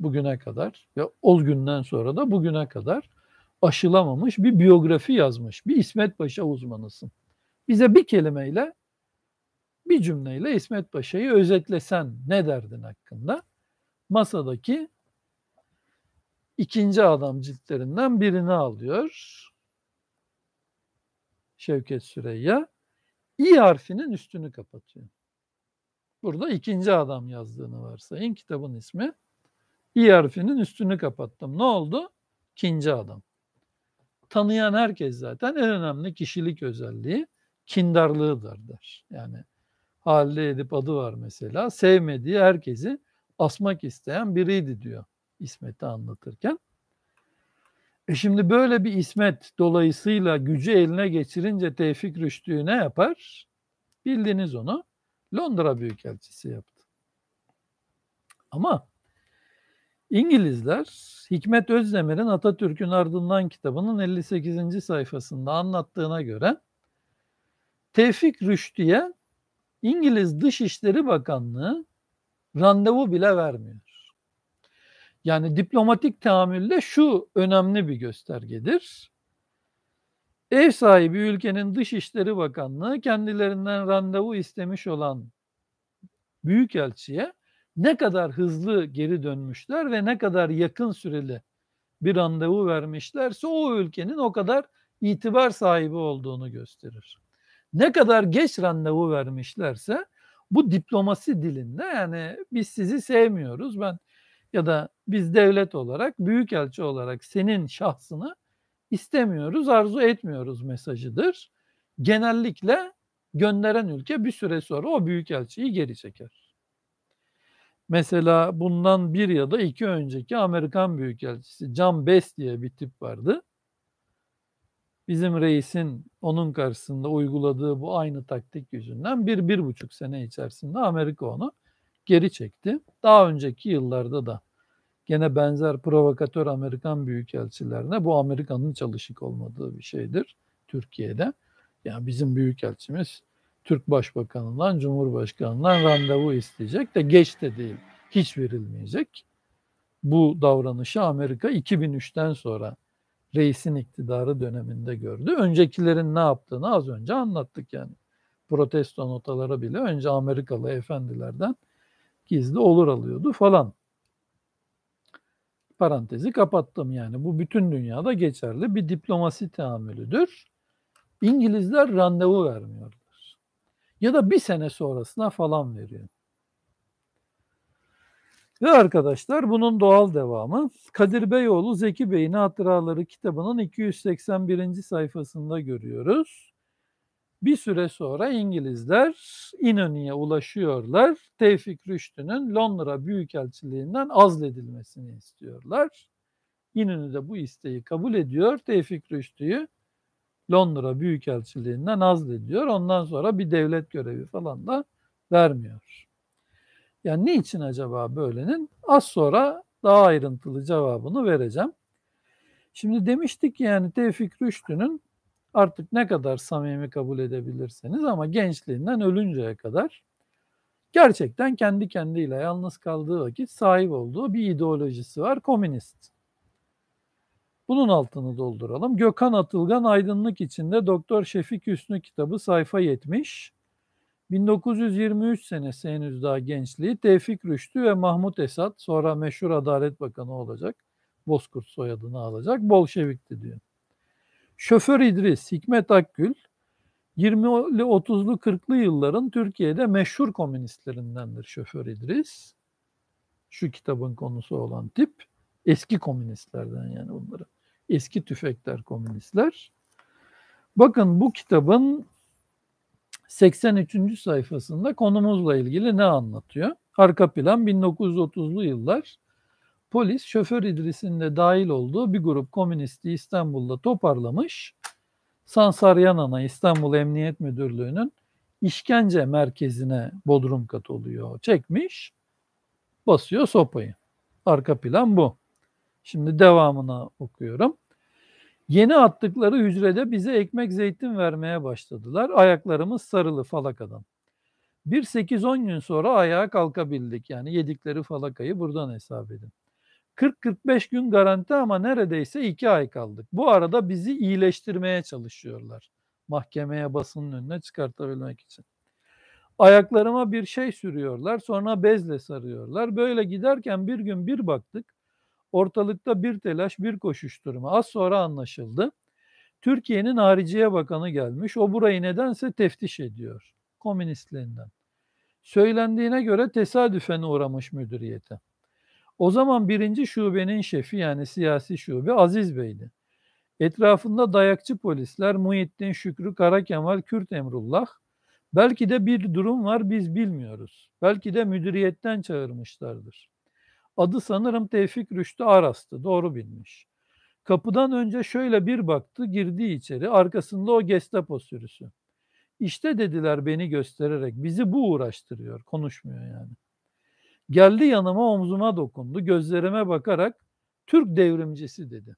bugüne kadar ya o günden sonra da bugüne kadar aşılamamış bir biyografi yazmış. Bir İsmet Paşa uzmanısın. Bize bir kelimeyle bir cümleyle İsmet Paşa'yı özetlesen ne derdin hakkında? Masadaki ikinci adam ciltlerinden birini alıyor. Şevket Süreyya. İ harfinin üstünü kapatıyor. Burada ikinci adam yazdığını varsayın. Kitabın ismi İ harfinin üstünü kapattım. Ne oldu? İkinci adam. Tanıyan herkes zaten en önemli kişilik özelliği kindarlığıdır der. Yani Halil Edip adı var mesela. Sevmediği herkesi asmak isteyen biriydi diyor İsmet'i anlatırken. E şimdi böyle bir İsmet dolayısıyla gücü eline geçirince Tevfik Rüştü'yü ne yapar? Bildiniz onu. Londra Büyükelçisi yaptı. Ama İngilizler Hikmet Özdemir'in Atatürk'ün ardından kitabının 58. sayfasında anlattığına göre Tevfik Rüştü'ye İngiliz Dışişleri Bakanlığı randevu bile vermiyor. Yani diplomatik tamirle şu önemli bir göstergedir. Ev sahibi ülkenin Dışişleri Bakanlığı kendilerinden randevu istemiş olan büyükelçiye ne kadar hızlı geri dönmüşler ve ne kadar yakın süreli bir randevu vermişlerse o ülkenin o kadar itibar sahibi olduğunu gösterir. Ne kadar geç randevu vermişlerse bu diplomasi dilinde yani biz sizi sevmiyoruz ben ya da biz devlet olarak, büyükelçi olarak senin şahsını istemiyoruz, arzu etmiyoruz mesajıdır. Genellikle gönderen ülke bir süre sonra o büyükelçiyi geri çeker. Mesela bundan bir ya da iki önceki Amerikan büyükelçisi John Best diye bir tip vardı. Bizim reisin onun karşısında uyguladığı bu aynı taktik yüzünden bir, bir buçuk sene içerisinde Amerika onu geri çekti. Daha önceki yıllarda da gene benzer provokatör Amerikan büyükelçilerine bu Amerika'nın çalışık olmadığı bir şeydir Türkiye'de. Yani bizim büyükelçimiz Türk Başbakanı'ndan, Cumhurbaşkanı'ndan randevu isteyecek de geç de değil, hiç verilmeyecek. Bu davranışı Amerika 2003'ten sonra reisin iktidarı döneminde gördü. Öncekilerin ne yaptığını az önce anlattık yani. Protesto notaları bile önce Amerikalı efendilerden gizli olur alıyordu falan. Parantezi kapattım yani. Bu bütün dünyada geçerli bir diplomasi teamülüdür. İngilizler randevu vermiyorlar. Ya da bir sene sonrasına falan veriyor. Ve arkadaşlar bunun doğal devamı Kadir Beyoğlu Zeki Bey'in Hatıraları kitabının 281. sayfasında görüyoruz. Bir süre sonra İngilizler İnönü'ye ulaşıyorlar. Tevfik Rüştü'nün Londra Büyükelçiliğinden azledilmesini istiyorlar. İnönü de bu isteği kabul ediyor. Tevfik Rüştü'yü Londra Büyükelçiliğinden azlediyor. Ondan sonra bir devlet görevi falan da vermiyor. Yani niçin acaba böylenin? Az sonra daha ayrıntılı cevabını vereceğim. Şimdi demiştik yani Tevfik Rüştü'nün artık ne kadar samimi kabul edebilirseniz ama gençliğinden ölünceye kadar gerçekten kendi kendiyle yalnız kaldığı vakit sahip olduğu bir ideolojisi var komünist. Bunun altını dolduralım. Gökhan Atılgan Aydınlık içinde Doktor Şefik Hüsnü kitabı sayfa 70. 1923 senesi henüz daha gençliği Tevfik Rüştü ve Mahmut Esat sonra meşhur Adalet Bakanı olacak. Bozkurt soyadını alacak. Bolşevik'ti diyor. Şoför İdris, Hikmet Akgül 20'li 30'lu 40'lı yılların Türkiye'de meşhur komünistlerindendir Şoför İdris. Şu kitabın konusu olan tip eski komünistlerden yani bunları. Eski tüfekler komünistler. Bakın bu kitabın 83. sayfasında konumuzla ilgili ne anlatıyor? Arka plan 1930'lu yıllar polis şoför İdris'in de dahil olduğu bir grup komünisti İstanbul'da toparlamış. Sansar Yana'na İstanbul Emniyet Müdürlüğü'nün işkence merkezine bodrum kat oluyor. Çekmiş, basıyor sopayı. Arka plan bu. Şimdi devamını okuyorum. Yeni attıkları hücrede bize ekmek zeytin vermeye başladılar. Ayaklarımız sarılı falakadan. Bir 8-10 gün sonra ayağa kalkabildik. Yani yedikleri falakayı buradan hesap edin. 40-45 gün garanti ama neredeyse 2 ay kaldık. Bu arada bizi iyileştirmeye çalışıyorlar. Mahkemeye basının önüne çıkartabilmek için. Ayaklarıma bir şey sürüyorlar sonra bezle sarıyorlar. Böyle giderken bir gün bir baktık. Ortalıkta bir telaş bir koşuşturma. Az sonra anlaşıldı. Türkiye'nin Hariciye Bakanı gelmiş. O burayı nedense teftiş ediyor. Komünistlerinden. Söylendiğine göre tesadüfen uğramış müdüriyete. O zaman birinci şubenin şefi yani siyasi şube Aziz Bey'di. Etrafında dayakçı polisler Muhittin Şükrü Karakemal Kürt Emrullah. Belki de bir durum var biz bilmiyoruz. Belki de müdüriyetten çağırmışlardır. Adı sanırım Tevfik Rüştü Aras'tı. Doğru bilmiş. Kapıdan önce şöyle bir baktı, girdi içeri. Arkasında o Gestapo sürüsü. İşte dediler beni göstererek. Bizi bu uğraştırıyor. Konuşmuyor yani. Geldi yanıma omzuma dokundu. Gözlerime bakarak Türk devrimcisi dedi.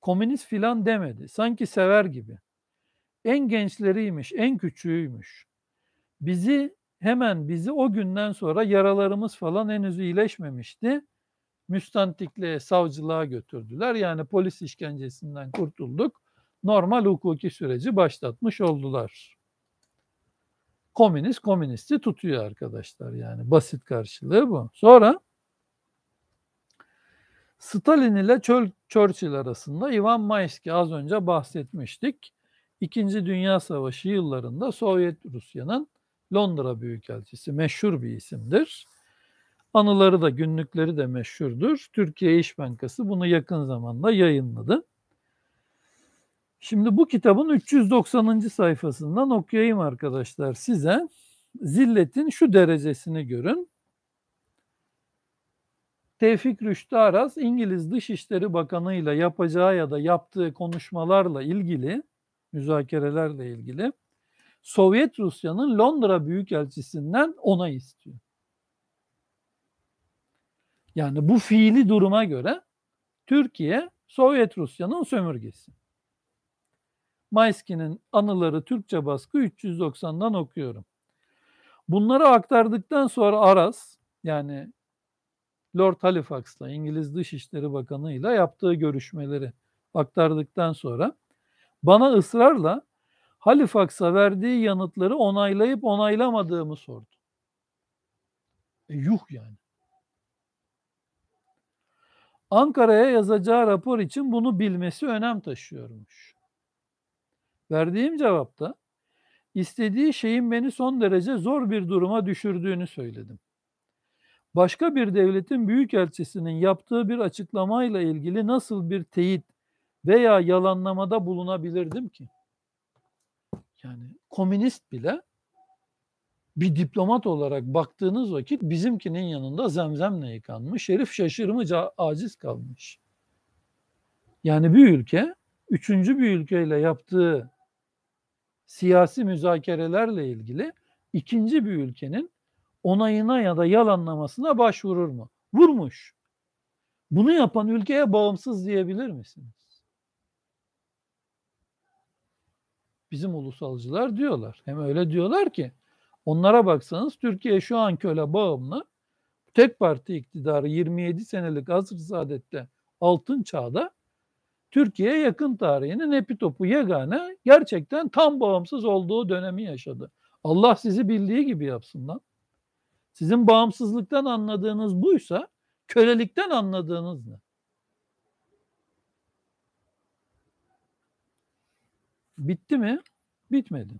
Komünist filan demedi. Sanki sever gibi. En gençleriymiş, en küçüğüymüş. Bizi hemen bizi o günden sonra yaralarımız falan henüz iyileşmemişti. Müstantikliğe, savcılığa götürdüler. Yani polis işkencesinden kurtulduk. Normal hukuki süreci başlatmış oldular komünist komünisti tutuyor arkadaşlar yani basit karşılığı bu. Sonra Stalin ile Churchill arasında Ivan Maisky az önce bahsetmiştik. İkinci Dünya Savaşı yıllarında Sovyet Rusya'nın Londra Büyükelçisi meşhur bir isimdir. Anıları da günlükleri de meşhurdur. Türkiye İş Bankası bunu yakın zamanda yayınladı. Şimdi bu kitabın 390. sayfasından okuyayım arkadaşlar size. Zilletin şu derecesini görün. Tevfik Rüştü Aras İngiliz Dışişleri Bakanı ile yapacağı ya da yaptığı konuşmalarla ilgili, müzakerelerle ilgili Sovyet Rusya'nın Londra Büyükelçisinden onay istiyor. Yani bu fiili duruma göre Türkiye Sovyet Rusya'nın sömürgesi. Mayski'nin anıları Türkçe baskı 390'dan okuyorum. Bunları aktardıktan sonra Aras yani Lord Halifax'la İngiliz Dışişleri Bakanı'yla yaptığı görüşmeleri aktardıktan sonra bana ısrarla Halifax'a verdiği yanıtları onaylayıp onaylamadığımı sordu. E, yuh yani. Ankara'ya yazacağı rapor için bunu bilmesi önem taşıyormuş. Verdiğim cevapta istediği şeyin beni son derece zor bir duruma düşürdüğünü söyledim. Başka bir devletin büyükelçisinin yaptığı bir açıklamayla ilgili nasıl bir teyit veya yalanlamada bulunabilirdim ki? Yani komünist bile bir diplomat olarak baktığınız vakit bizimkinin yanında zemzemle yıkanmış. şerif şaşırmıca aciz kalmış. Yani bir ülke üçüncü bir ülkeyle yaptığı siyasi müzakerelerle ilgili ikinci bir ülkenin onayına ya da yalanlamasına başvurur mu? Vurmuş. Bunu yapan ülkeye bağımsız diyebilir misiniz? Bizim ulusalcılar diyorlar. Hem öyle diyorlar ki onlara baksanız Türkiye şu an köle bağımlı. Tek parti iktidarı 27 senelik asr saadette altın çağda Türkiye yakın tarihinin epitopu yegane gerçekten tam bağımsız olduğu dönemi yaşadı. Allah sizi bildiği gibi yapsın lan. Sizin bağımsızlıktan anladığınız buysa kölelikten anladığınız ne? Bitti mi? Bitmedi.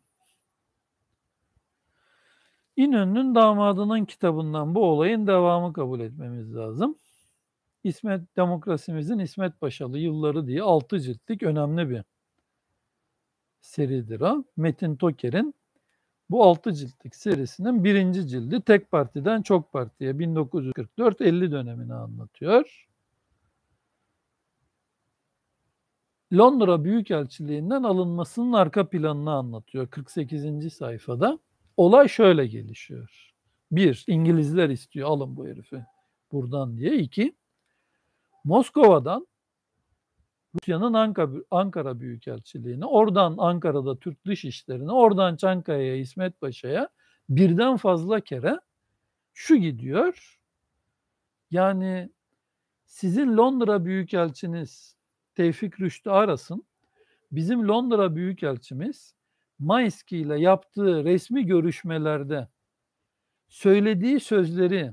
İnönü'nün damadının kitabından bu olayın devamı kabul etmemiz lazım. İsmet Demokrasimizin İsmet Paşalı Yılları diye altı ciltlik önemli bir seridir o. Metin Toker'in bu altı ciltlik serisinin birinci cildi tek partiden çok partiye 1944-50 dönemini anlatıyor. Londra Büyükelçiliği'nden alınmasının arka planını anlatıyor 48. sayfada. Olay şöyle gelişiyor. Bir, İngilizler istiyor alın bu herifi buradan diye. İki, Moskova'dan Rusya'nın Ankara, Ankara Büyükelçiliğine, oradan Ankara'da Türk Dışişleri'ne, oradan Çankaya'ya, İsmet Paşa'ya birden fazla kere şu gidiyor. Yani sizin Londra Büyükelçiniz Tevfik Rüştü arasın. Bizim Londra Büyükelçimiz Mayski ile yaptığı resmi görüşmelerde söylediği sözleri,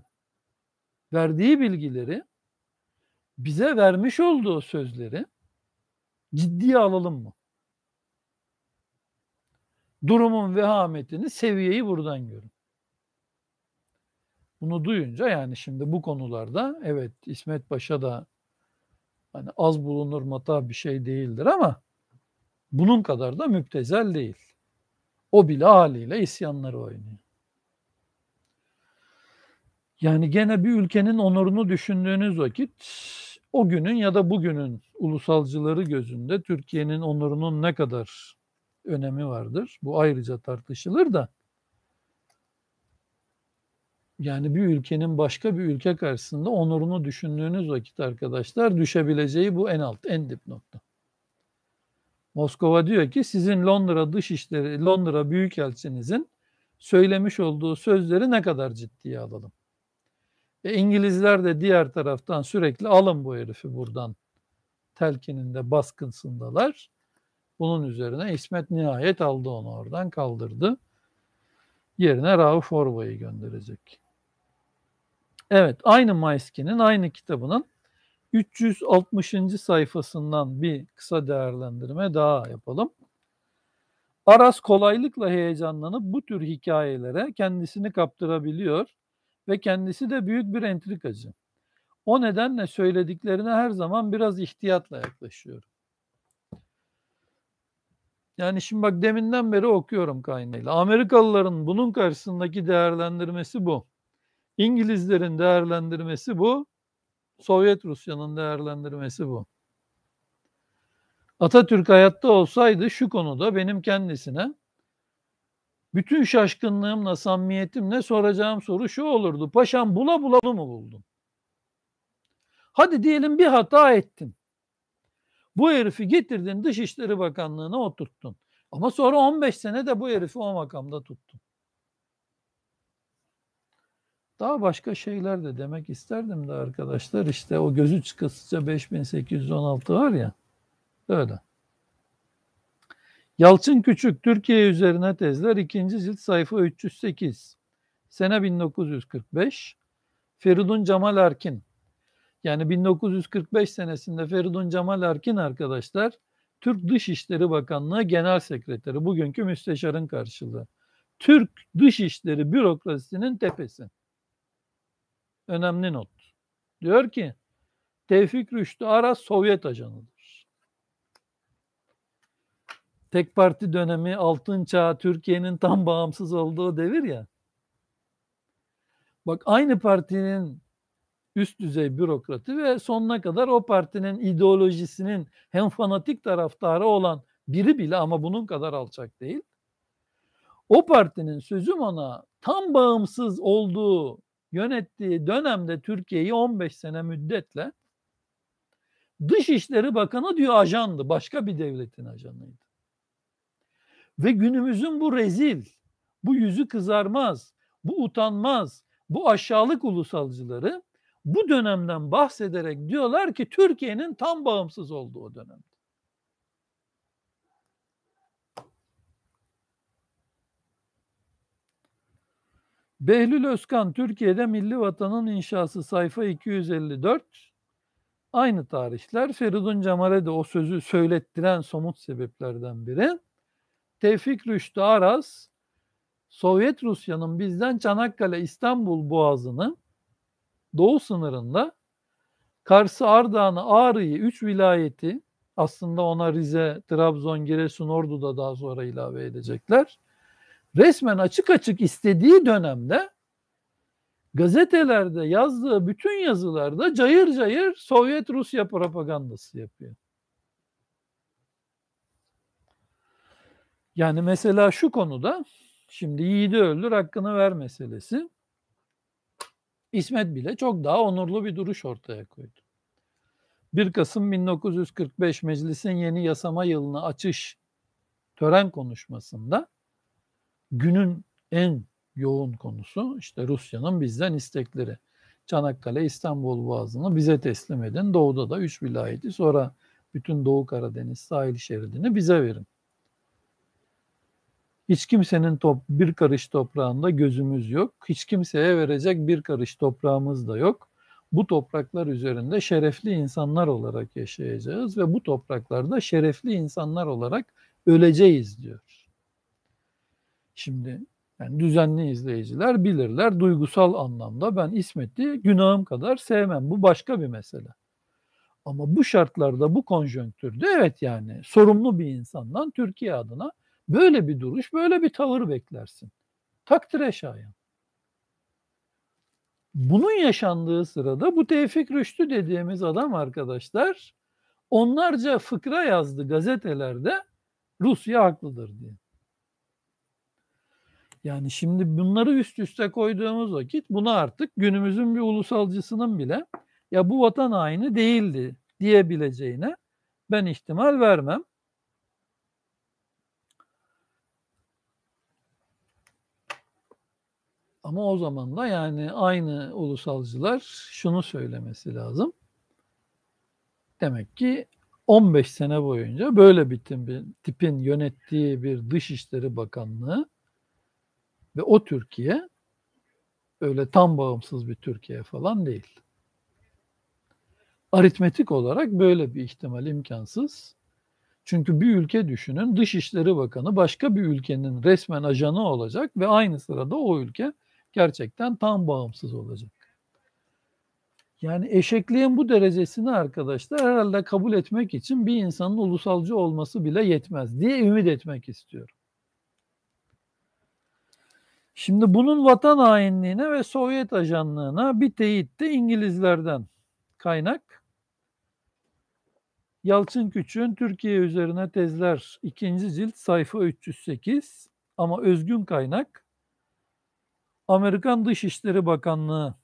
verdiği bilgileri bize vermiş olduğu sözleri ciddiye alalım mı? Durumun vehametini, seviyeyi buradan görün. Bunu duyunca yani şimdi bu konularda evet İsmet Paşa da hani az bulunur mata bir şey değildir ama bunun kadar da müptezel değil. O bile haliyle isyanları oynuyor. Yani gene bir ülkenin onurunu düşündüğünüz vakit o günün ya da bugünün ulusalcıları gözünde Türkiye'nin onurunun ne kadar önemi vardır? Bu ayrıca tartışılır da. Yani bir ülkenin başka bir ülke karşısında onurunu düşündüğünüz vakit arkadaşlar düşebileceği bu en alt, en dip nokta. Moskova diyor ki sizin Londra Dışişleri, Londra Büyükelçinizin söylemiş olduğu sözleri ne kadar ciddiye alalım? E, İngilizler de diğer taraftan sürekli alın bu herifi buradan telkininde baskınsındalar. Bunun üzerine İsmet nihayet aldı onu oradan kaldırdı. Yerine Rauf Orbay'ı gönderecek. Evet aynı Mayski'nin aynı kitabının 360. sayfasından bir kısa değerlendirme daha yapalım. Aras kolaylıkla heyecanlanıp bu tür hikayelere kendisini kaptırabiliyor ve kendisi de büyük bir entrikacı. O nedenle söylediklerine her zaman biraz ihtiyatla yaklaşıyorum. Yani şimdi bak deminden beri okuyorum kaynağıyla. Amerikalıların bunun karşısındaki değerlendirmesi bu. İngilizlerin değerlendirmesi bu. Sovyet Rusya'nın değerlendirmesi bu. Atatürk hayatta olsaydı şu konuda benim kendisine bütün şaşkınlığımla, samimiyetimle soracağım soru şu olurdu. Paşam bula bula mı buldun? Hadi diyelim bir hata ettin. Bu herifi getirdin Dışişleri Bakanlığı'na oturttun. Ama sonra 15 sene de bu herifi o makamda tuttun. Daha başka şeyler de demek isterdim de arkadaşlar. işte o gözü çıkasıca 5816 var ya. Öyle. Yalçın Küçük Türkiye üzerine tezler 2. cilt sayfa 308. Sene 1945. Feridun Cemal Erkin. Yani 1945 senesinde Feridun Cemal Erkin arkadaşlar Türk Dışişleri Bakanlığı Genel Sekreteri. Bugünkü müsteşarın karşılığı. Türk Dışişleri Bürokrasisinin tepesi. Önemli not. Diyor ki Tevfik Rüştü Aras Sovyet ajanıdır tek parti dönemi, altın çağı, Türkiye'nin tam bağımsız olduğu devir ya. Bak aynı partinin üst düzey bürokratı ve sonuna kadar o partinin ideolojisinin hem fanatik taraftarı olan biri bile ama bunun kadar alçak değil. O partinin sözüm ona tam bağımsız olduğu, yönettiği dönemde Türkiye'yi 15 sene müddetle Dışişleri Bakanı diyor ajandı. Başka bir devletin ajanıydı. Ve günümüzün bu rezil, bu yüzü kızarmaz, bu utanmaz, bu aşağılık ulusalcıları bu dönemden bahsederek diyorlar ki Türkiye'nin tam bağımsız olduğu o dönemde. Behlül Özkan Türkiye'de Milli Vatanın İnşası sayfa 254 aynı tarihler Feridun Cemal'e de o sözü söylettiren somut sebeplerden biri. Tevfik Rüştü Aras Sovyet Rusya'nın bizden Çanakkale İstanbul Boğazı'nı doğu sınırında Kars, Ardahan'ı, Ağrı'yı, üç vilayeti aslında ona Rize, Trabzon, Giresun, Ordu da daha sonra ilave edecekler. Resmen açık açık istediği dönemde gazetelerde yazdığı bütün yazılarda cayır cayır Sovyet Rusya propagandası yapıyor. Yani mesela şu konuda şimdi yiğidi öldür hakkını ver meselesi İsmet bile çok daha onurlu bir duruş ortaya koydu. 1 Kasım 1945 meclisin yeni yasama yılını açış tören konuşmasında günün en yoğun konusu işte Rusya'nın bizden istekleri. Çanakkale, İstanbul Boğazı'nı bize teslim edin. Doğuda da 3 vilayeti sonra bütün Doğu Karadeniz sahil şeridini bize verin. Hiç kimsenin top, bir karış toprağında gözümüz yok. Hiç kimseye verecek bir karış toprağımız da yok. Bu topraklar üzerinde şerefli insanlar olarak yaşayacağız ve bu topraklarda şerefli insanlar olarak öleceğiz diyor. Şimdi yani düzenli izleyiciler bilirler duygusal anlamda ben İsmet'i günahım kadar sevmem. Bu başka bir mesele. Ama bu şartlarda bu konjonktürde evet yani sorumlu bir insandan Türkiye adına Böyle bir duruş, böyle bir tavır beklersin. Takdire şayan. Bunun yaşandığı sırada bu Tevfik Rüştü dediğimiz adam arkadaşlar onlarca fıkra yazdı gazetelerde Rusya haklıdır diye. Yani şimdi bunları üst üste koyduğumuz vakit buna artık günümüzün bir ulusalcısının bile ya bu vatan haini değildi diyebileceğine ben ihtimal vermem. Ama o zaman da yani aynı ulusalcılar şunu söylemesi lazım. Demek ki 15 sene boyunca böyle bir tipin, tipin yönettiği bir Dışişleri Bakanlığı ve o Türkiye öyle tam bağımsız bir Türkiye falan değil. Aritmetik olarak böyle bir ihtimal imkansız. Çünkü bir ülke düşünün Dışişleri Bakanı başka bir ülkenin resmen ajanı olacak ve aynı sırada o ülke gerçekten tam bağımsız olacak. Yani eşekliğin bu derecesini arkadaşlar herhalde kabul etmek için bir insanın ulusalcı olması bile yetmez diye ümit etmek istiyorum. Şimdi bunun vatan hainliğine ve Sovyet ajanlığına bir teyit de İngilizlerden kaynak. Yalçın Küçük'ün Türkiye üzerine tezler ikinci cilt sayfa 308 ama özgün kaynak Amerikan Dışişleri Bakanlığı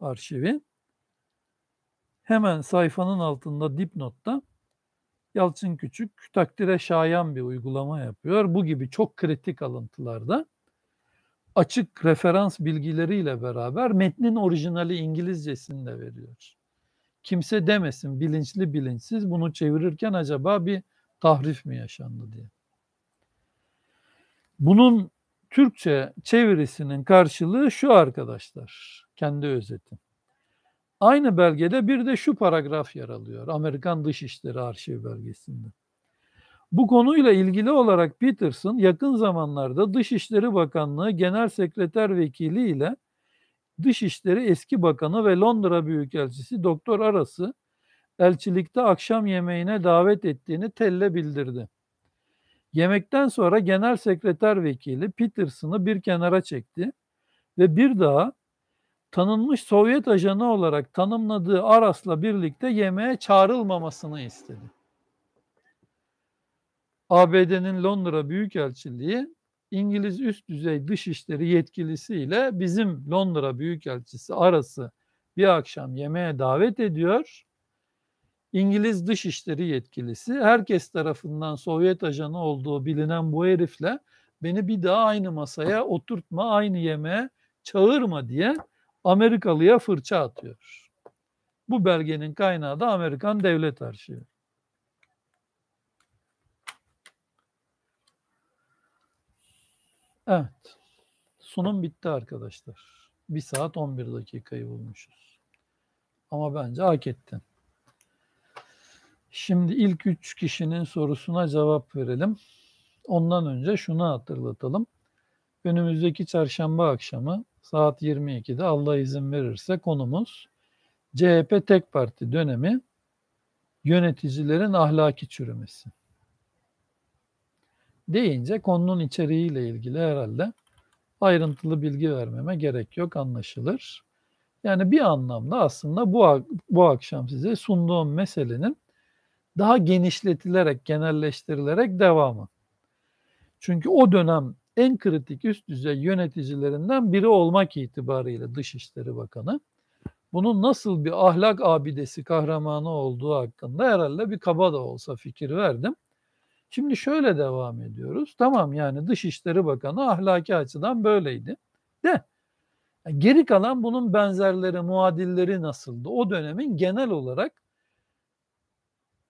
arşivi. Hemen sayfanın altında dipnotta Yalçın Küçük takdire şayan bir uygulama yapıyor. Bu gibi çok kritik alıntılarda açık referans bilgileriyle beraber metnin orijinali İngilizcesini de veriyor. Kimse demesin bilinçli bilinçsiz bunu çevirirken acaba bir tahrif mi yaşandı diye. Bunun Türkçe çevirisinin karşılığı şu arkadaşlar, kendi özetim. Aynı belgede bir de şu paragraf yer alıyor Amerikan Dışişleri Arşiv belgesinde. Bu konuyla ilgili olarak Peterson yakın zamanlarda Dışişleri Bakanlığı Genel Sekreter Vekili ile Dışişleri Eski Bakanı ve Londra Büyükelçisi Doktor Aras'ı elçilikte akşam yemeğine davet ettiğini telle bildirdi. Yemekten sonra genel sekreter vekili Peterson'ı bir kenara çekti ve bir daha tanınmış Sovyet ajanı olarak tanımladığı Aras'la birlikte yemeğe çağrılmamasını istedi. ABD'nin Londra Büyükelçiliği İngiliz üst düzey dışişleri yetkilisiyle bizim Londra Büyükelçisi arası bir akşam yemeğe davet ediyor İngiliz dışişleri yetkilisi herkes tarafından Sovyet ajanı olduğu bilinen bu herifle beni bir daha aynı masaya oturtma, aynı yemeğe çağırma diye Amerikalıya fırça atıyor. Bu belgenin kaynağı da Amerikan Devlet Arşivi. Evet. Sunum bitti arkadaşlar. 1 saat 11 dakikayı bulmuşuz. Ama bence hak ettin. Şimdi ilk üç kişinin sorusuna cevap verelim. Ondan önce şunu hatırlatalım. Önümüzdeki çarşamba akşamı saat 22'de Allah izin verirse konumuz CHP tek parti dönemi yöneticilerin ahlaki çürümesi. Deyince konunun içeriğiyle ilgili herhalde ayrıntılı bilgi vermeme gerek yok anlaşılır. Yani bir anlamda aslında bu, bu akşam size sunduğum meselenin daha genişletilerek, genelleştirilerek devamı. Çünkü o dönem en kritik üst düzey yöneticilerinden biri olmak itibarıyla Dışişleri Bakanı. Bunun nasıl bir ahlak abidesi kahramanı olduğu hakkında herhalde bir kaba da olsa fikir verdim. Şimdi şöyle devam ediyoruz. Tamam yani Dışişleri Bakanı ahlaki açıdan böyleydi. De geri kalan bunun benzerleri, muadilleri nasıldı? O dönemin genel olarak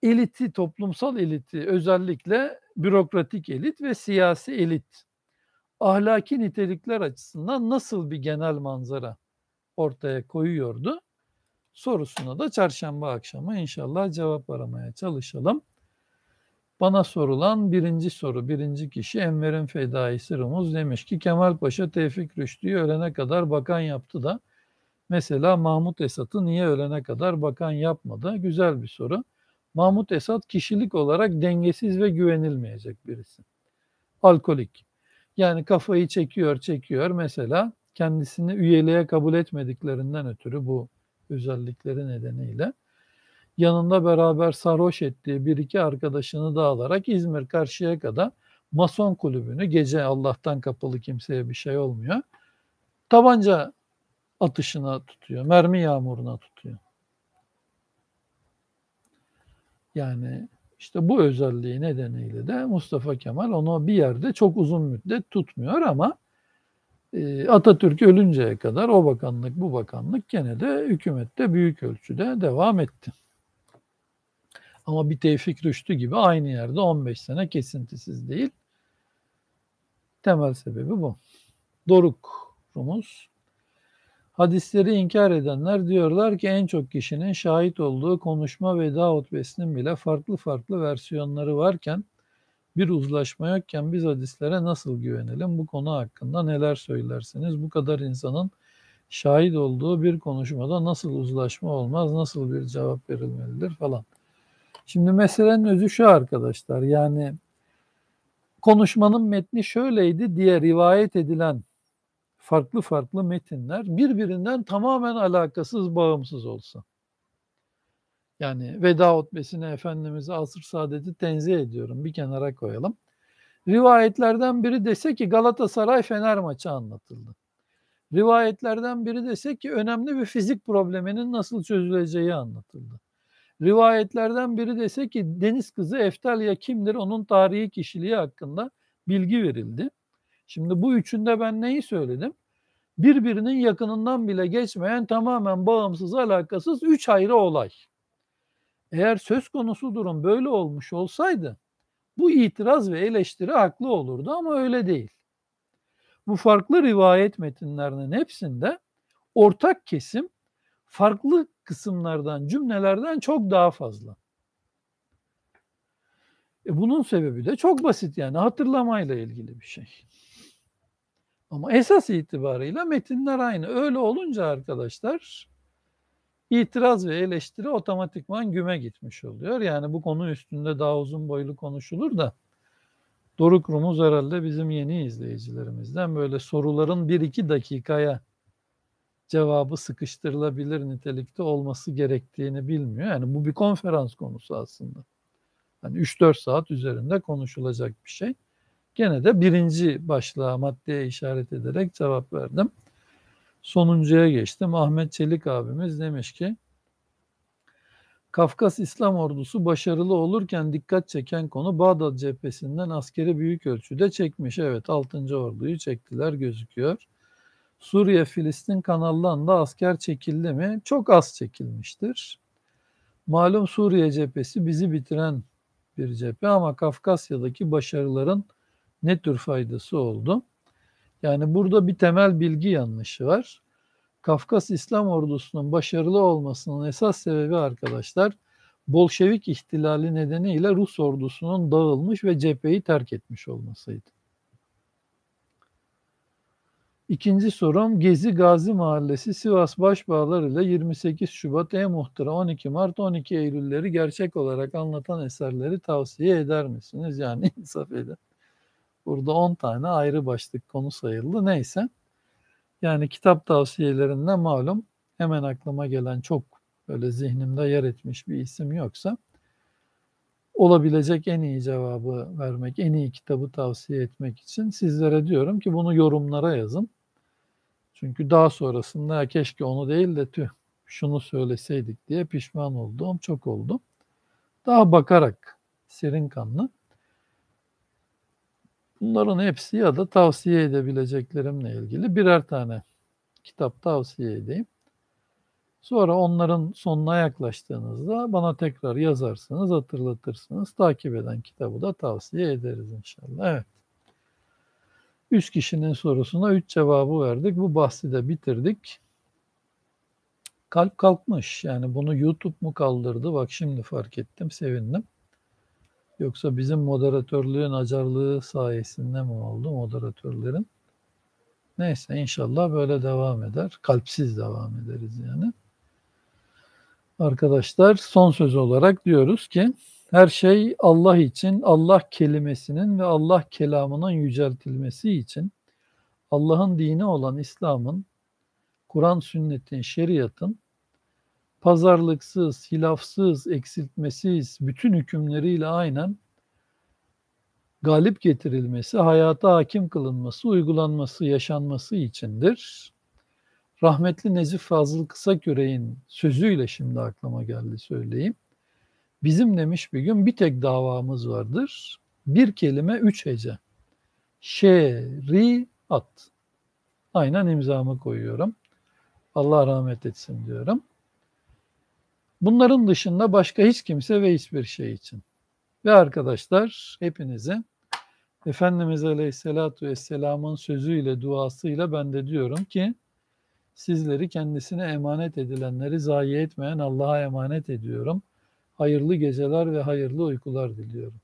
eliti, toplumsal eliti özellikle bürokratik elit ve siyasi elit ahlaki nitelikler açısından nasıl bir genel manzara ortaya koyuyordu? Sorusuna da çarşamba akşamı inşallah cevap aramaya çalışalım. Bana sorulan birinci soru, birinci kişi Enver'in fedaisi Rumuz demiş ki Kemal Paşa Tevfik Rüştü'yü ölene kadar bakan yaptı da mesela Mahmut Esat'ı niye ölene kadar bakan yapmadı? Güzel bir soru. Mahmut Esat kişilik olarak dengesiz ve güvenilmeyecek birisi. Alkolik. Yani kafayı çekiyor çekiyor mesela kendisini üyeliğe kabul etmediklerinden ötürü bu özellikleri nedeniyle yanında beraber sarhoş ettiği bir iki arkadaşını da alarak İzmir karşıya kadar Mason kulübünü gece Allah'tan kapalı kimseye bir şey olmuyor. Tabanca atışına tutuyor, mermi yağmuruna tutuyor. Yani işte bu özelliği nedeniyle de Mustafa Kemal onu bir yerde çok uzun müddet tutmuyor ama e, Atatürk ölünceye kadar o bakanlık bu bakanlık gene de hükümette büyük ölçüde devam etti. Ama bir Tevfik Rüştü gibi aynı yerde 15 sene kesintisiz değil. Temel sebebi bu. Doruk Rumuz Hadisleri inkar edenler diyorlar ki en çok kişinin şahit olduğu konuşma ve veda hutbesinin bile farklı farklı versiyonları varken bir uzlaşma yokken biz hadislere nasıl güvenelim? Bu konu hakkında neler söylersiniz? Bu kadar insanın şahit olduğu bir konuşmada nasıl uzlaşma olmaz, nasıl bir cevap verilmelidir falan. Şimdi meselenin özü şu arkadaşlar yani konuşmanın metni şöyleydi diye rivayet edilen farklı farklı metinler birbirinden tamamen alakasız, bağımsız olsa. Yani veda hutbesine Efendimiz'e asır saadeti tenzih ediyorum. Bir kenara koyalım. Rivayetlerden biri dese ki Galatasaray-Fener maçı anlatıldı. Rivayetlerden biri dese ki önemli bir fizik probleminin nasıl çözüleceği anlatıldı. Rivayetlerden biri dese ki Deniz Kızı Eftalya kimdir onun tarihi kişiliği hakkında bilgi verildi. Şimdi bu üçünde ben neyi söyledim? Birbirinin yakınından bile geçmeyen tamamen bağımsız, alakasız üç ayrı olay. Eğer söz konusu durum böyle olmuş olsaydı bu itiraz ve eleştiri haklı olurdu ama öyle değil. Bu farklı rivayet metinlerinin hepsinde ortak kesim farklı kısımlardan, cümlelerden çok daha fazla. E bunun sebebi de çok basit yani hatırlamayla ilgili bir şey. Ama esas itibarıyla metinler aynı. Öyle olunca arkadaşlar itiraz ve eleştiri otomatikman güme gitmiş oluyor. Yani bu konu üstünde daha uzun boylu konuşulur da Doruk Rumuz herhalde bizim yeni izleyicilerimizden böyle soruların bir iki dakikaya cevabı sıkıştırılabilir nitelikte olması gerektiğini bilmiyor. Yani bu bir konferans konusu aslında. Yani 3-4 saat üzerinde konuşulacak bir şey. Gene de birinci başlığa maddeye işaret ederek cevap verdim. Sonuncuya geçtim. Ahmet Çelik abimiz demiş ki Kafkas İslam ordusu başarılı olurken dikkat çeken konu Bağdat cephesinden askeri büyük ölçüde çekmiş. Evet 6. orduyu çektiler gözüküyor. Suriye Filistin kanalından da asker çekildi mi? Çok az çekilmiştir. Malum Suriye cephesi bizi bitiren bir cephe ama Kafkasya'daki başarıların ne tür faydası oldu? Yani burada bir temel bilgi yanlışı var. Kafkas İslam ordusunun başarılı olmasının esas sebebi arkadaşlar Bolşevik ihtilali nedeniyle Rus ordusunun dağılmış ve cepheyi terk etmiş olmasıydı. İkinci sorum Gezi Gazi Mahallesi Sivas Başbağlar ile 28 Şubat E Muhtıra 12 Mart 12 Eylül'leri gerçek olarak anlatan eserleri tavsiye eder misiniz? Yani insaf edin. Burada 10 tane ayrı başlık konu sayıldı. Neyse. Yani kitap tavsiyelerinde malum hemen aklıma gelen çok böyle zihnimde yer etmiş bir isim yoksa olabilecek en iyi cevabı vermek, en iyi kitabı tavsiye etmek için sizlere diyorum ki bunu yorumlara yazın. Çünkü daha sonrasında ya keşke onu değil de tüh şunu söyleseydik diye pişman olduğum çok oldu. Daha bakarak serin kanlı Bunların hepsi ya da tavsiye edebileceklerimle ilgili birer tane kitap tavsiye edeyim. Sonra onların sonuna yaklaştığınızda bana tekrar yazarsınız, hatırlatırsınız. Takip eden kitabı da tavsiye ederiz inşallah. Evet. Üç kişinin sorusuna üç cevabı verdik. Bu bahsi de bitirdik. Kalp kalkmış. Yani bunu YouTube mu kaldırdı? Bak şimdi fark ettim, sevindim. Yoksa bizim moderatörlüğün acarlığı sayesinde mi oldu moderatörlerin? Neyse inşallah böyle devam eder. Kalpsiz devam ederiz yani. Arkadaşlar son söz olarak diyoruz ki her şey Allah için, Allah kelimesinin ve Allah kelamının yüceltilmesi için Allah'ın dini olan İslam'ın, Kur'an sünnetin, şeriatın pazarlıksız, hilafsız, eksiltmesiz bütün hükümleriyle aynen galip getirilmesi, hayata hakim kılınması, uygulanması, yaşanması içindir. Rahmetli Nezif Fazıl Kısaküre'nin sözüyle şimdi aklıma geldi söyleyeyim. Bizim demiş bir gün bir tek davamız vardır. Bir kelime üç hece. Şeriat. Aynen imzamı koyuyorum. Allah rahmet etsin diyorum. Bunların dışında başka hiç kimse ve hiçbir şey için. Ve arkadaşlar hepinizi Efendimiz Aleyhisselatü Vesselam'ın sözüyle, duasıyla ben de diyorum ki sizleri kendisine emanet edilenleri zayi etmeyen Allah'a emanet ediyorum. Hayırlı geceler ve hayırlı uykular diliyorum.